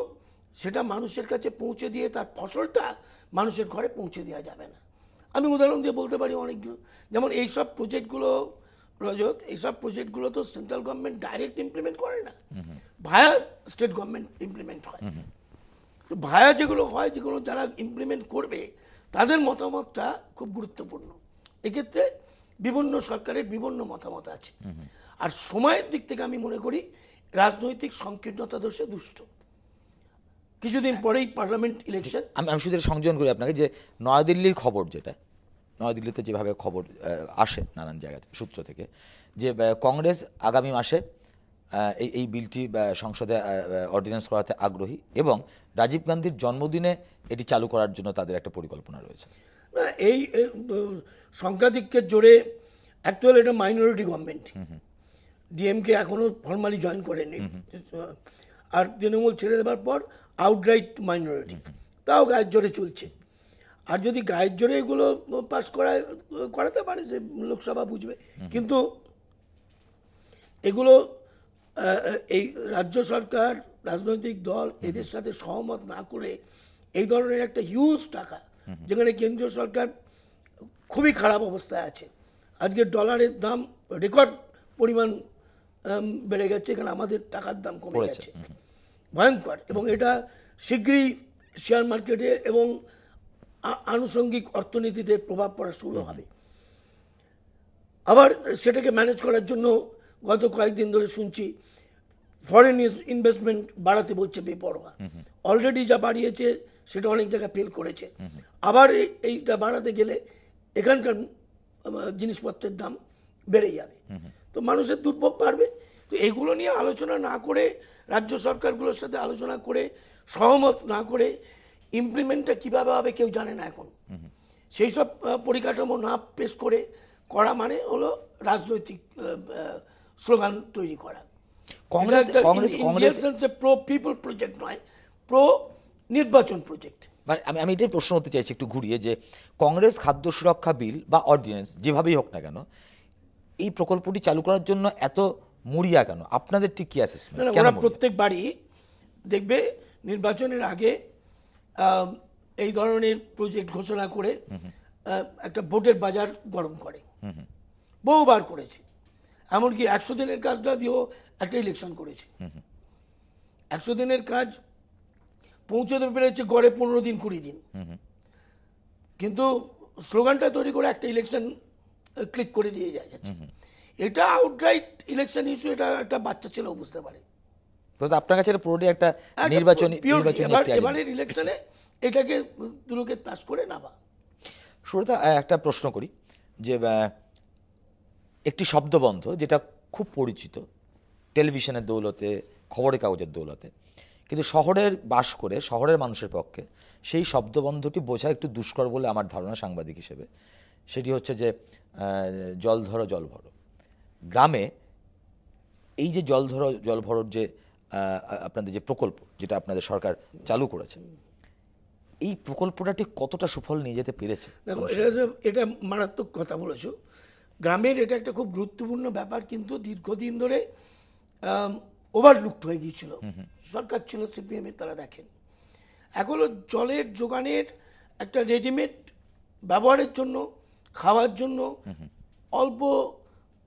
সেটা মানুষের কাছে পৌঁছে দিয়ে তার ফসলটা মানুষের ঘরে পৌঁছে দেওয়া যাবে না আমি উদাহরণ দিয়ে বলতে পারি অনেকগুলো যেমন এইসব প্রজেক্টগুলো রজত এইসব প্রজেক্টগুলো তো সেন্ট্রাল গভর্নমেন্ট ডাইরেক্ট ইমপ্লিমেন্ট করে না ভায়া স্টেট গভর্নমেন্ট ইমপ্লিমেন্ট হয় তো ভায়া যেগুলো হয় যেগুলো যারা ইমপ্লিমেন্ট করবে তাদের মতামতটা খুব গুরুত্বপূর্ণ এক্ষেত্রে বিভিন্ন সরকারের বিভিন্ন মতামত আছে আর সময়ের দিক থেকে আমি মনে করি রাজনৈতিক সংকীর্ণতা দোষে দুষ্ট কিছুদিন পরেই পার্লামেন্ট ইলেকশন আমি আমি শুধু সংযোজন করি আপনাকে যে নয়াদিল্লির খবর যেটা নয়াদিল্লিতে যেভাবে খবর আসে নানান জায়গা সূত্র থেকে যে কংগ্রেস আগামী মাসে এই এই বিলটি সংসদে অর্ডিন্যান্স করাতে আগ্রহী এবং রাজীব গান্ধীর জন্মদিনে এটি চালু করার জন্য তাদের একটা পরিকল্পনা রয়েছে না এই সংখ্যাধিক্যের জোরে অ্যাকচুয়ালি এটা মাইনরিটি গভর্নমেন্ট ডিএমকে এখনও ফর্মালি জয়েন করেনি আর তৃণমূল ছেড়ে দেওয়ার পর আউটরাইট মাইনরিটি তাও গায়ের জোরে চলছে আর যদি গায়ের জোরে এগুলো পাশ করায় করাতে পারে যে লোকসভা বুঝবে কিন্তু এগুলো এই রাজ্য সরকার রাজনৈতিক দল এদের সাথে সহমত না করে এই ধরনের একটা হিউজ টাকা যেখানে কেন্দ্রীয় সরকার খুবই খারাপ অবস্থায় আছে আজকে ডলারের দাম রেকর্ড পরিমাণ বেড়ে গেছে এখানে আমাদের টাকার দাম কমে গেছে ভয়ঙ্কর এবং এটা শীঘ্রই শেয়ার মার্কেটে এবং আনুষঙ্গিক অর্থনীতিতে প্রভাব পড়া শুরু হবে আবার সেটাকে ম্যানেজ করার জন্য গত কয়েকদিন ধরে শুনছি ফরেন ইনভেস্টমেন্ট বাড়াতে বলছে বেপরোয়া অলরেডি যা বাড়িয়েছে সেটা অনেক জায়গায় ফেল করেছে আবার এইটা বাড়াতে গেলে এখানকার জিনিসপত্রের দাম বেড়ে যাবে তো মানুষের দুর্ভোগ বাড়বে তো এগুলো নিয়ে আলোচনা না করে রাজ্য সরকারগুলোর সাথে আলোচনা করে সহমত না করে ইমপ্লিমেন্টটা কীভাবে হবে কেউ জানে না এখন সেই সব পরিকাঠামো না পেশ করে করা মানে হলো রাজনৈতিক স্লোগান তৈরি করা Congress Congress pro people project নয় প্রো নির্বাচন প্রজেক্ট মানে আমি আমি এটাই প্রশ্ন হতে চাইছি একটু ঘুরিয়ে যে কংগ্রেস খাদ্য সুরক্ষা বিল বা অর্ডিন্যান্স যেভাবেই হোক না কেন এই প্রকল্পটি চালু করার জন্য এত মুড়িয়া কেন আপনাদের ঠিক কি আছে ওরা প্রত্যেক বাড়ি দেখবে নির্বাচনের আগে এই ধরনের প্রজেক্ট ঘোষণা করে একটা ভোটের বাজার গরম করে বহুবার করেছে এমনকি একশো দিনের কাজটা দিয়েও একটা ইলেকশন করেছে একশো দিনের কাজ পৌঁছতে পেরেছে গড়ে পনেরো দিন কুড়ি দিন কিন্তু স্লোগানটা তৈরি করে একটা ইলেকশন ক্লিক করে দিয়ে যায় এটা আউটরাইট ইলেকশন ইস্যু এটা একটা বাচ্চা ছেলে বুঝতে পারে তো আপনার কাছে এটা পুরোটাই একটা নির্বাচনী নির্বাচনী এবারের ইলেকশনে এটাকে দুলোকে তাস করে নামা সুরতা একটা প্রশ্ন করি যে একটি শব্দবন্ধ যেটা খুব পরিচিত টেলিভিশনের দৌলতে খবরের কাগজের দৌলতে কিন্তু শহরের বাস করে শহরের মানুষের পক্ষে সেই শব্দবন্ধটি বোঝা একটু দুষ্কর বলে আমার ধারণা সাংবাদিক হিসেবে সেটি হচ্ছে যে জল ধরো জল ভরো গ্রামে এই যে জল ধরো জল ভরোর যে আপনাদের যে প্রকল্প যেটা আপনাদের সরকার চালু করেছে এই প্রকল্পটা ঠিক কতটা সুফল নিয়ে যেতে পেরেছে এটা মারাত্মক কথা বলেছো গ্রামের এটা একটা খুব গুরুত্বপূর্ণ ব্যাপার কিন্তু দীর্ঘদিন ধরে ওভারলুকড হয়ে গিয়েছিল সরকার ছিল এর তারা দেখেন এখন জলের যোগানের একটা রেডিমেড ব্যবহারের জন্য খাওয়ার জন্য অল্প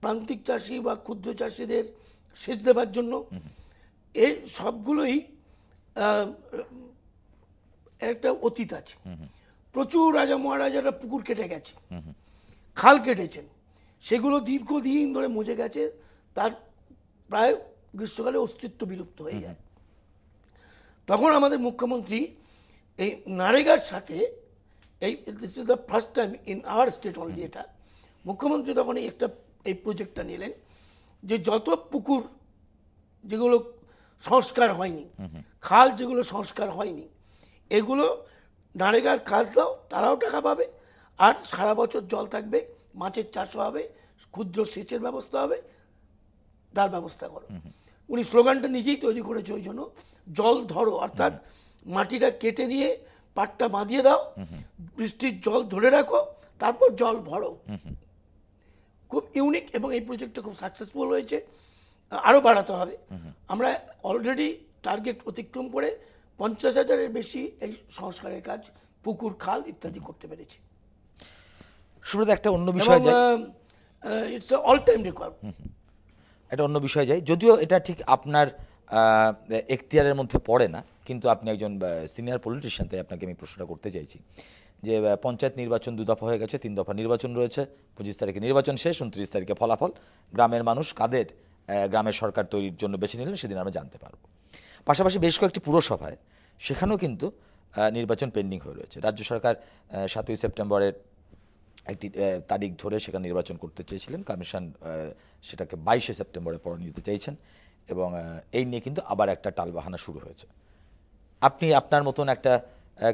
প্রান্তিক চাষি বা ক্ষুদ্র চাষিদের সেচ দেবার জন্য এই সবগুলোই একটা অতীত আছে প্রচুর রাজা মহারাজারা পুকুর কেটে গেছে খাল কেটেছেন সেগুলো দীর্ঘদিন ধরে মজে গেছে তার প্রায় গ্রীষ্মকালে অস্তিত্ব বিলুপ্ত হয়ে যায় তখন আমাদের মুখ্যমন্ত্রী এই নারেগার সাথে এই this is the first time in our state only এটা মুখ্যমন্ত্রী তখন একটা এই প্রজেক্টটা নিলেন যে যত পুকুর যেগুলো সংস্কার হয়নি খাল যেগুলো সংস্কার হয়নি এগুলো নারেগার কাজ দাও তারাও টাকা পাবে আর সারা বছর জল থাকবে মাছের চাষও হবে ক্ষুদ্র সেচের ব্যবস্থা হবে তার ব্যবস্থা করো উনি স্লোগানটা নিজেই তৈরি করেছে ওই জন্য জল ধরো অর্থাৎ মাটিটা কেটে নিয়ে পাটটা বাঁধিয়ে দাও বৃষ্টির জল ধরে রাখো তারপর জল ভরো খুব ইউনিক এবং এই প্রজেক্টটা খুব সাকসেসফুল হয়েছে আরও বাড়াতে হবে আমরা অলরেডি টার্গেট অতিক্রম করে পঞ্চাশ হাজারের বেশি এই সংস্কারের কাজ পুকুর খাল ইত্যাদি করতে পেরেছি সুব্রত একটা অন্য বিষয় ইটস অল টাইম রেকর্ড এটা অন্য বিষয় যায় যদিও এটা ঠিক আপনার এখতিয়ারের মধ্যে পড়ে না কিন্তু আপনি একজন সিনিয়র পলিটিশিয়ান তাই আপনাকে আমি প্রশ্নটা করতে চাইছি যে পঞ্চায়েত নির্বাচন দু দফা হয়ে গেছে তিন দফা নির্বাচন রয়েছে পঁচিশ তারিখে নির্বাচন শেষ উনত্রিশ তারিখে ফলাফল গ্রামের মানুষ কাদের গ্রামের সরকার তৈরির জন্য বেছে নিলেন সেদিন আমরা জানতে পারব পাশাপাশি বেশ কয়েকটি পুরসভায় সেখানেও কিন্তু নির্বাচন পেন্ডিং হয়ে রয়েছে রাজ্য সরকার সাতই সেপ্টেম্বরের একটি তারিখ ধরে সেখানে নির্বাচন করতে চেয়েছিলেন কমিশন সেটাকে বাইশে সেপ্টেম্বরে পরে নিতে চাইছেন এবং এই নিয়ে কিন্তু আবার একটা টালবাহানা শুরু হয়েছে আপনি আপনার মতন একটা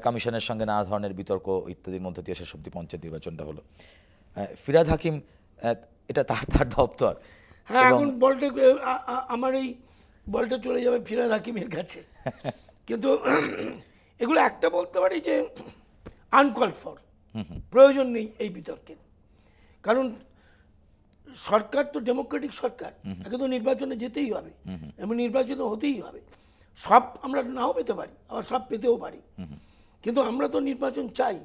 কমিশনের সঙ্গে নানা ধরনের বিতর্ক ইত্যাদির মধ্যে দিয়ে শেষ অব্দি পঞ্চায়েত নির্বাচনটা হলো ফিরাদ হাকিম এটা তার তার দপ্তর হ্যাঁ এখন বলটা আমার এই বলটা চলে যাবে ফিরাদ হাকিমের কাছে কিন্তু এগুলো একটা বলতে পারি যে আনকল ফর প্রয়োজন নেই এই বিতর্কের কারণ সরকার তো ডেমোক্রেটিক সরকার তাকে তো নির্বাচনে যেতেই হবে এবং নির্বাচিত হতেই হবে সব আমরা নাও পেতে পারি আবার সব পেতেও পারি কিন্তু আমরা তো নির্বাচন চাই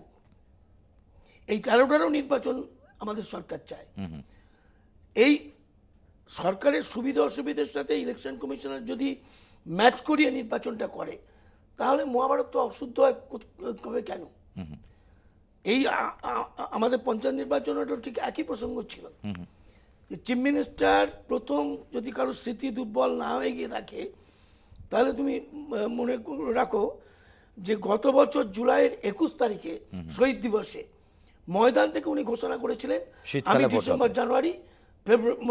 এই তেরোটারও নির্বাচন আমাদের সরকার চায় এই সরকারের সুবিধা অসুবিধার সাথে ইলেকশন কমিশনার যদি ম্যাচ করিয়ে নির্বাচনটা করে তাহলে মহাভারত তো অশুদ্ধ হয় কবে কেন এই আমাদের পঞ্চায়েত নির্বাচনেরও ঠিক একই প্রসঙ্গ ছিল চিফ মিনিস্টার প্রথম যদি কারো স্মৃতি দুর্বল না হয়ে গিয়ে থাকে তাহলে তুমি মনে রাখো যে গত বছর জুলাইয়ের একুশ তারিখে শহীদ দিবসে ময়দান থেকে উনি ঘোষণা করেছিলেন আমি ডিসেম্বর জানুয়ারি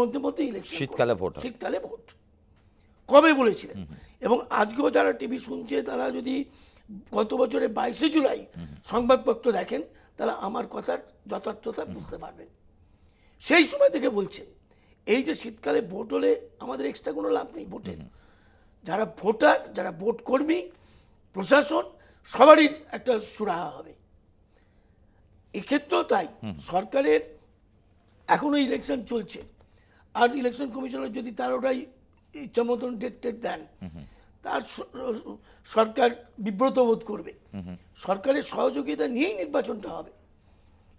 মধ্যে মধ্যে ইলেকশন শীতকালে ভোট শীতকালে ভোট কবে বলেছিলেন এবং আজকেও যারা টিভি শুনছে তারা যদি গত বছরের বাইশে জুলাই সংবাদপত্র দেখেন তারা আমার কথার যথার্থতা বুঝতে পারবেন সেই সময় থেকে বলছেন এই যে শীতকালে ভোট হলে আমাদের এক্সট্রা কোনো লাভ নেই ভোটের যারা ভোটার যারা ভোট কর্মী প্রশাসন সবারই একটা সুরাহা হবে এক্ষেত্রেও তাই সরকারের এখনো ইলেকশন চলছে আর ইলেকশন কমিশনার যদি তার ওটাই ইচ্ছা মতন ডেট দেন তার সরকার বিব্রত বোধ করবে সরকারের সহযোগিতা নিয়েই নির্বাচনটা হবে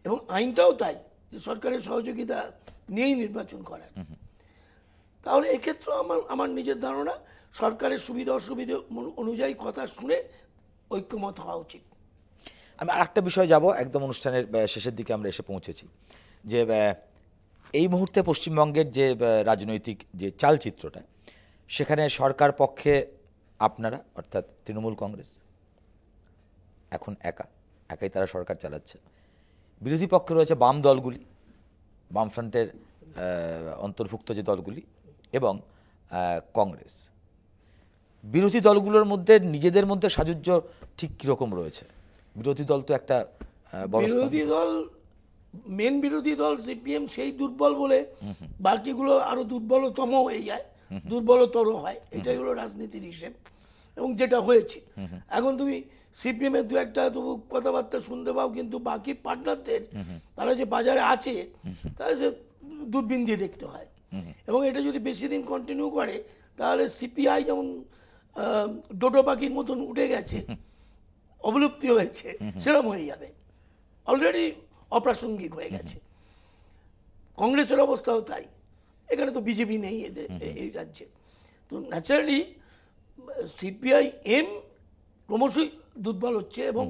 এবং আইনটাও তাই যে সরকারের সহযোগিতা নিয়েই নির্বাচন করার তাহলে এক্ষেত্রেও আমার আমার নিজের ধারণা সরকারের সুবিধা অসুবিধা অনুযায়ী কথা শুনে ঐক্যমত হওয়া উচিত আমি আর একটা বিষয় যাব একদম অনুষ্ঠানের শেষের দিকে আমরা এসে পৌঁছেছি যে এই মুহূর্তে পশ্চিমবঙ্গের যে রাজনৈতিক যে চালচিত্রটা সেখানে সরকার পক্ষে আপনারা অর্থাৎ তৃণমূল কংগ্রেস এখন একা একাই তারা সরকার চালাচ্ছে বিরোধী পক্ষে রয়েছে বাম দলগুলি বামফ্রন্টের অন্তর্ভুক্ত যে দলগুলি এবং কংগ্রেস বিরোধী দলগুলোর মধ্যে নিজেদের মধ্যে সাযুজ্য ঠিক কীরকম রয়েছে বিরোধী দল তো একটা বিরোধী দল মেন বিরোধী দল সিপিএম সেই দুর্বল বলে বাকিগুলো আরো দুর্বলতম হয়ে যায় দুর্বলতর হয় এটাই হলো রাজনীতির হিসেব এবং যেটা হয়েছে এখন তুমি সিপিএম এর দু একটা তবু কথাবার্তা শুনতে পাও কিন্তু বাকি পার্টনারদের তারা যে বাজারে আছে তাহলে সে দূরবীন দিয়ে দেখতে হয় এবং এটা যদি বেশি দিন কন্টিনিউ করে তাহলে সিপিআই যেমন ডোডো পাখির মতন উঠে গেছে অবলুপ্তি হয়েছে সেরম হয়ে যাবে অলরেডি অপ্রাসঙ্গিক হয়ে গেছে কংগ্রেসের অবস্থাও তাই এখানে তো বিজেপি নেই এদের এই রাজ্যে তো ন্যাচারালি সিপিআই এম ক্রমশই দুর্বল হচ্ছে এবং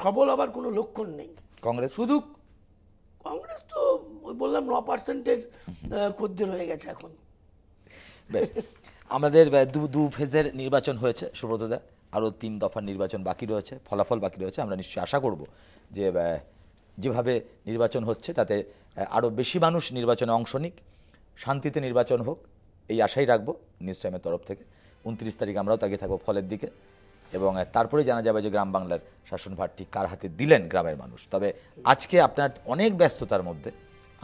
সবল আবার কোনো লক্ষণ নেই কংগ্রেস শুধু কংগ্রেস তো বললাম ন পার্সেন্টের খদ্দের হয়ে গেছে এখন আমাদের দু দু ফেজের নির্বাচন হয়েছে সুব্রতদা আরও তিন দফার নির্বাচন বাকি রয়েছে ফলাফল বাকি রয়েছে আমরা নিশ্চয়ই আশা করব যে যেভাবে নির্বাচন হচ্ছে তাতে আরও বেশি মানুষ নির্বাচনে অংশ নিক শান্তিতে নির্বাচন হোক এই আশাই রাখবো নিউজ টাইমের তরফ থেকে উনত্রিশ তারিখ আমরাও তাকিয়ে থাকবো ফলের দিকে এবং তারপরে জানা যাবে যে গ্রাম বাংলার শাসনভার ঠিক কার হাতে দিলেন গ্রামের মানুষ তবে আজকে আপনার অনেক ব্যস্ততার মধ্যে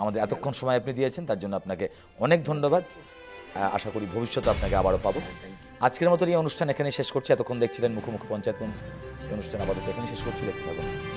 আমাদের এতক্ষণ সময় আপনি দিয়েছেন তার জন্য আপনাকে অনেক ধন্যবাদ আশা করি ভবিষ্যতে আপনাকে আবারও পাবো হ্যাঁ, আজকের মতো এই অনুষ্ঠান এখানে শেষ করছি এতক্ষণ দেখছিলেন মুখোমুখি পঞ্চায়েত মন্ত্রী এই অনুষ্ঠান আবারও এখানে শেষ করছি দেখতে থাকুন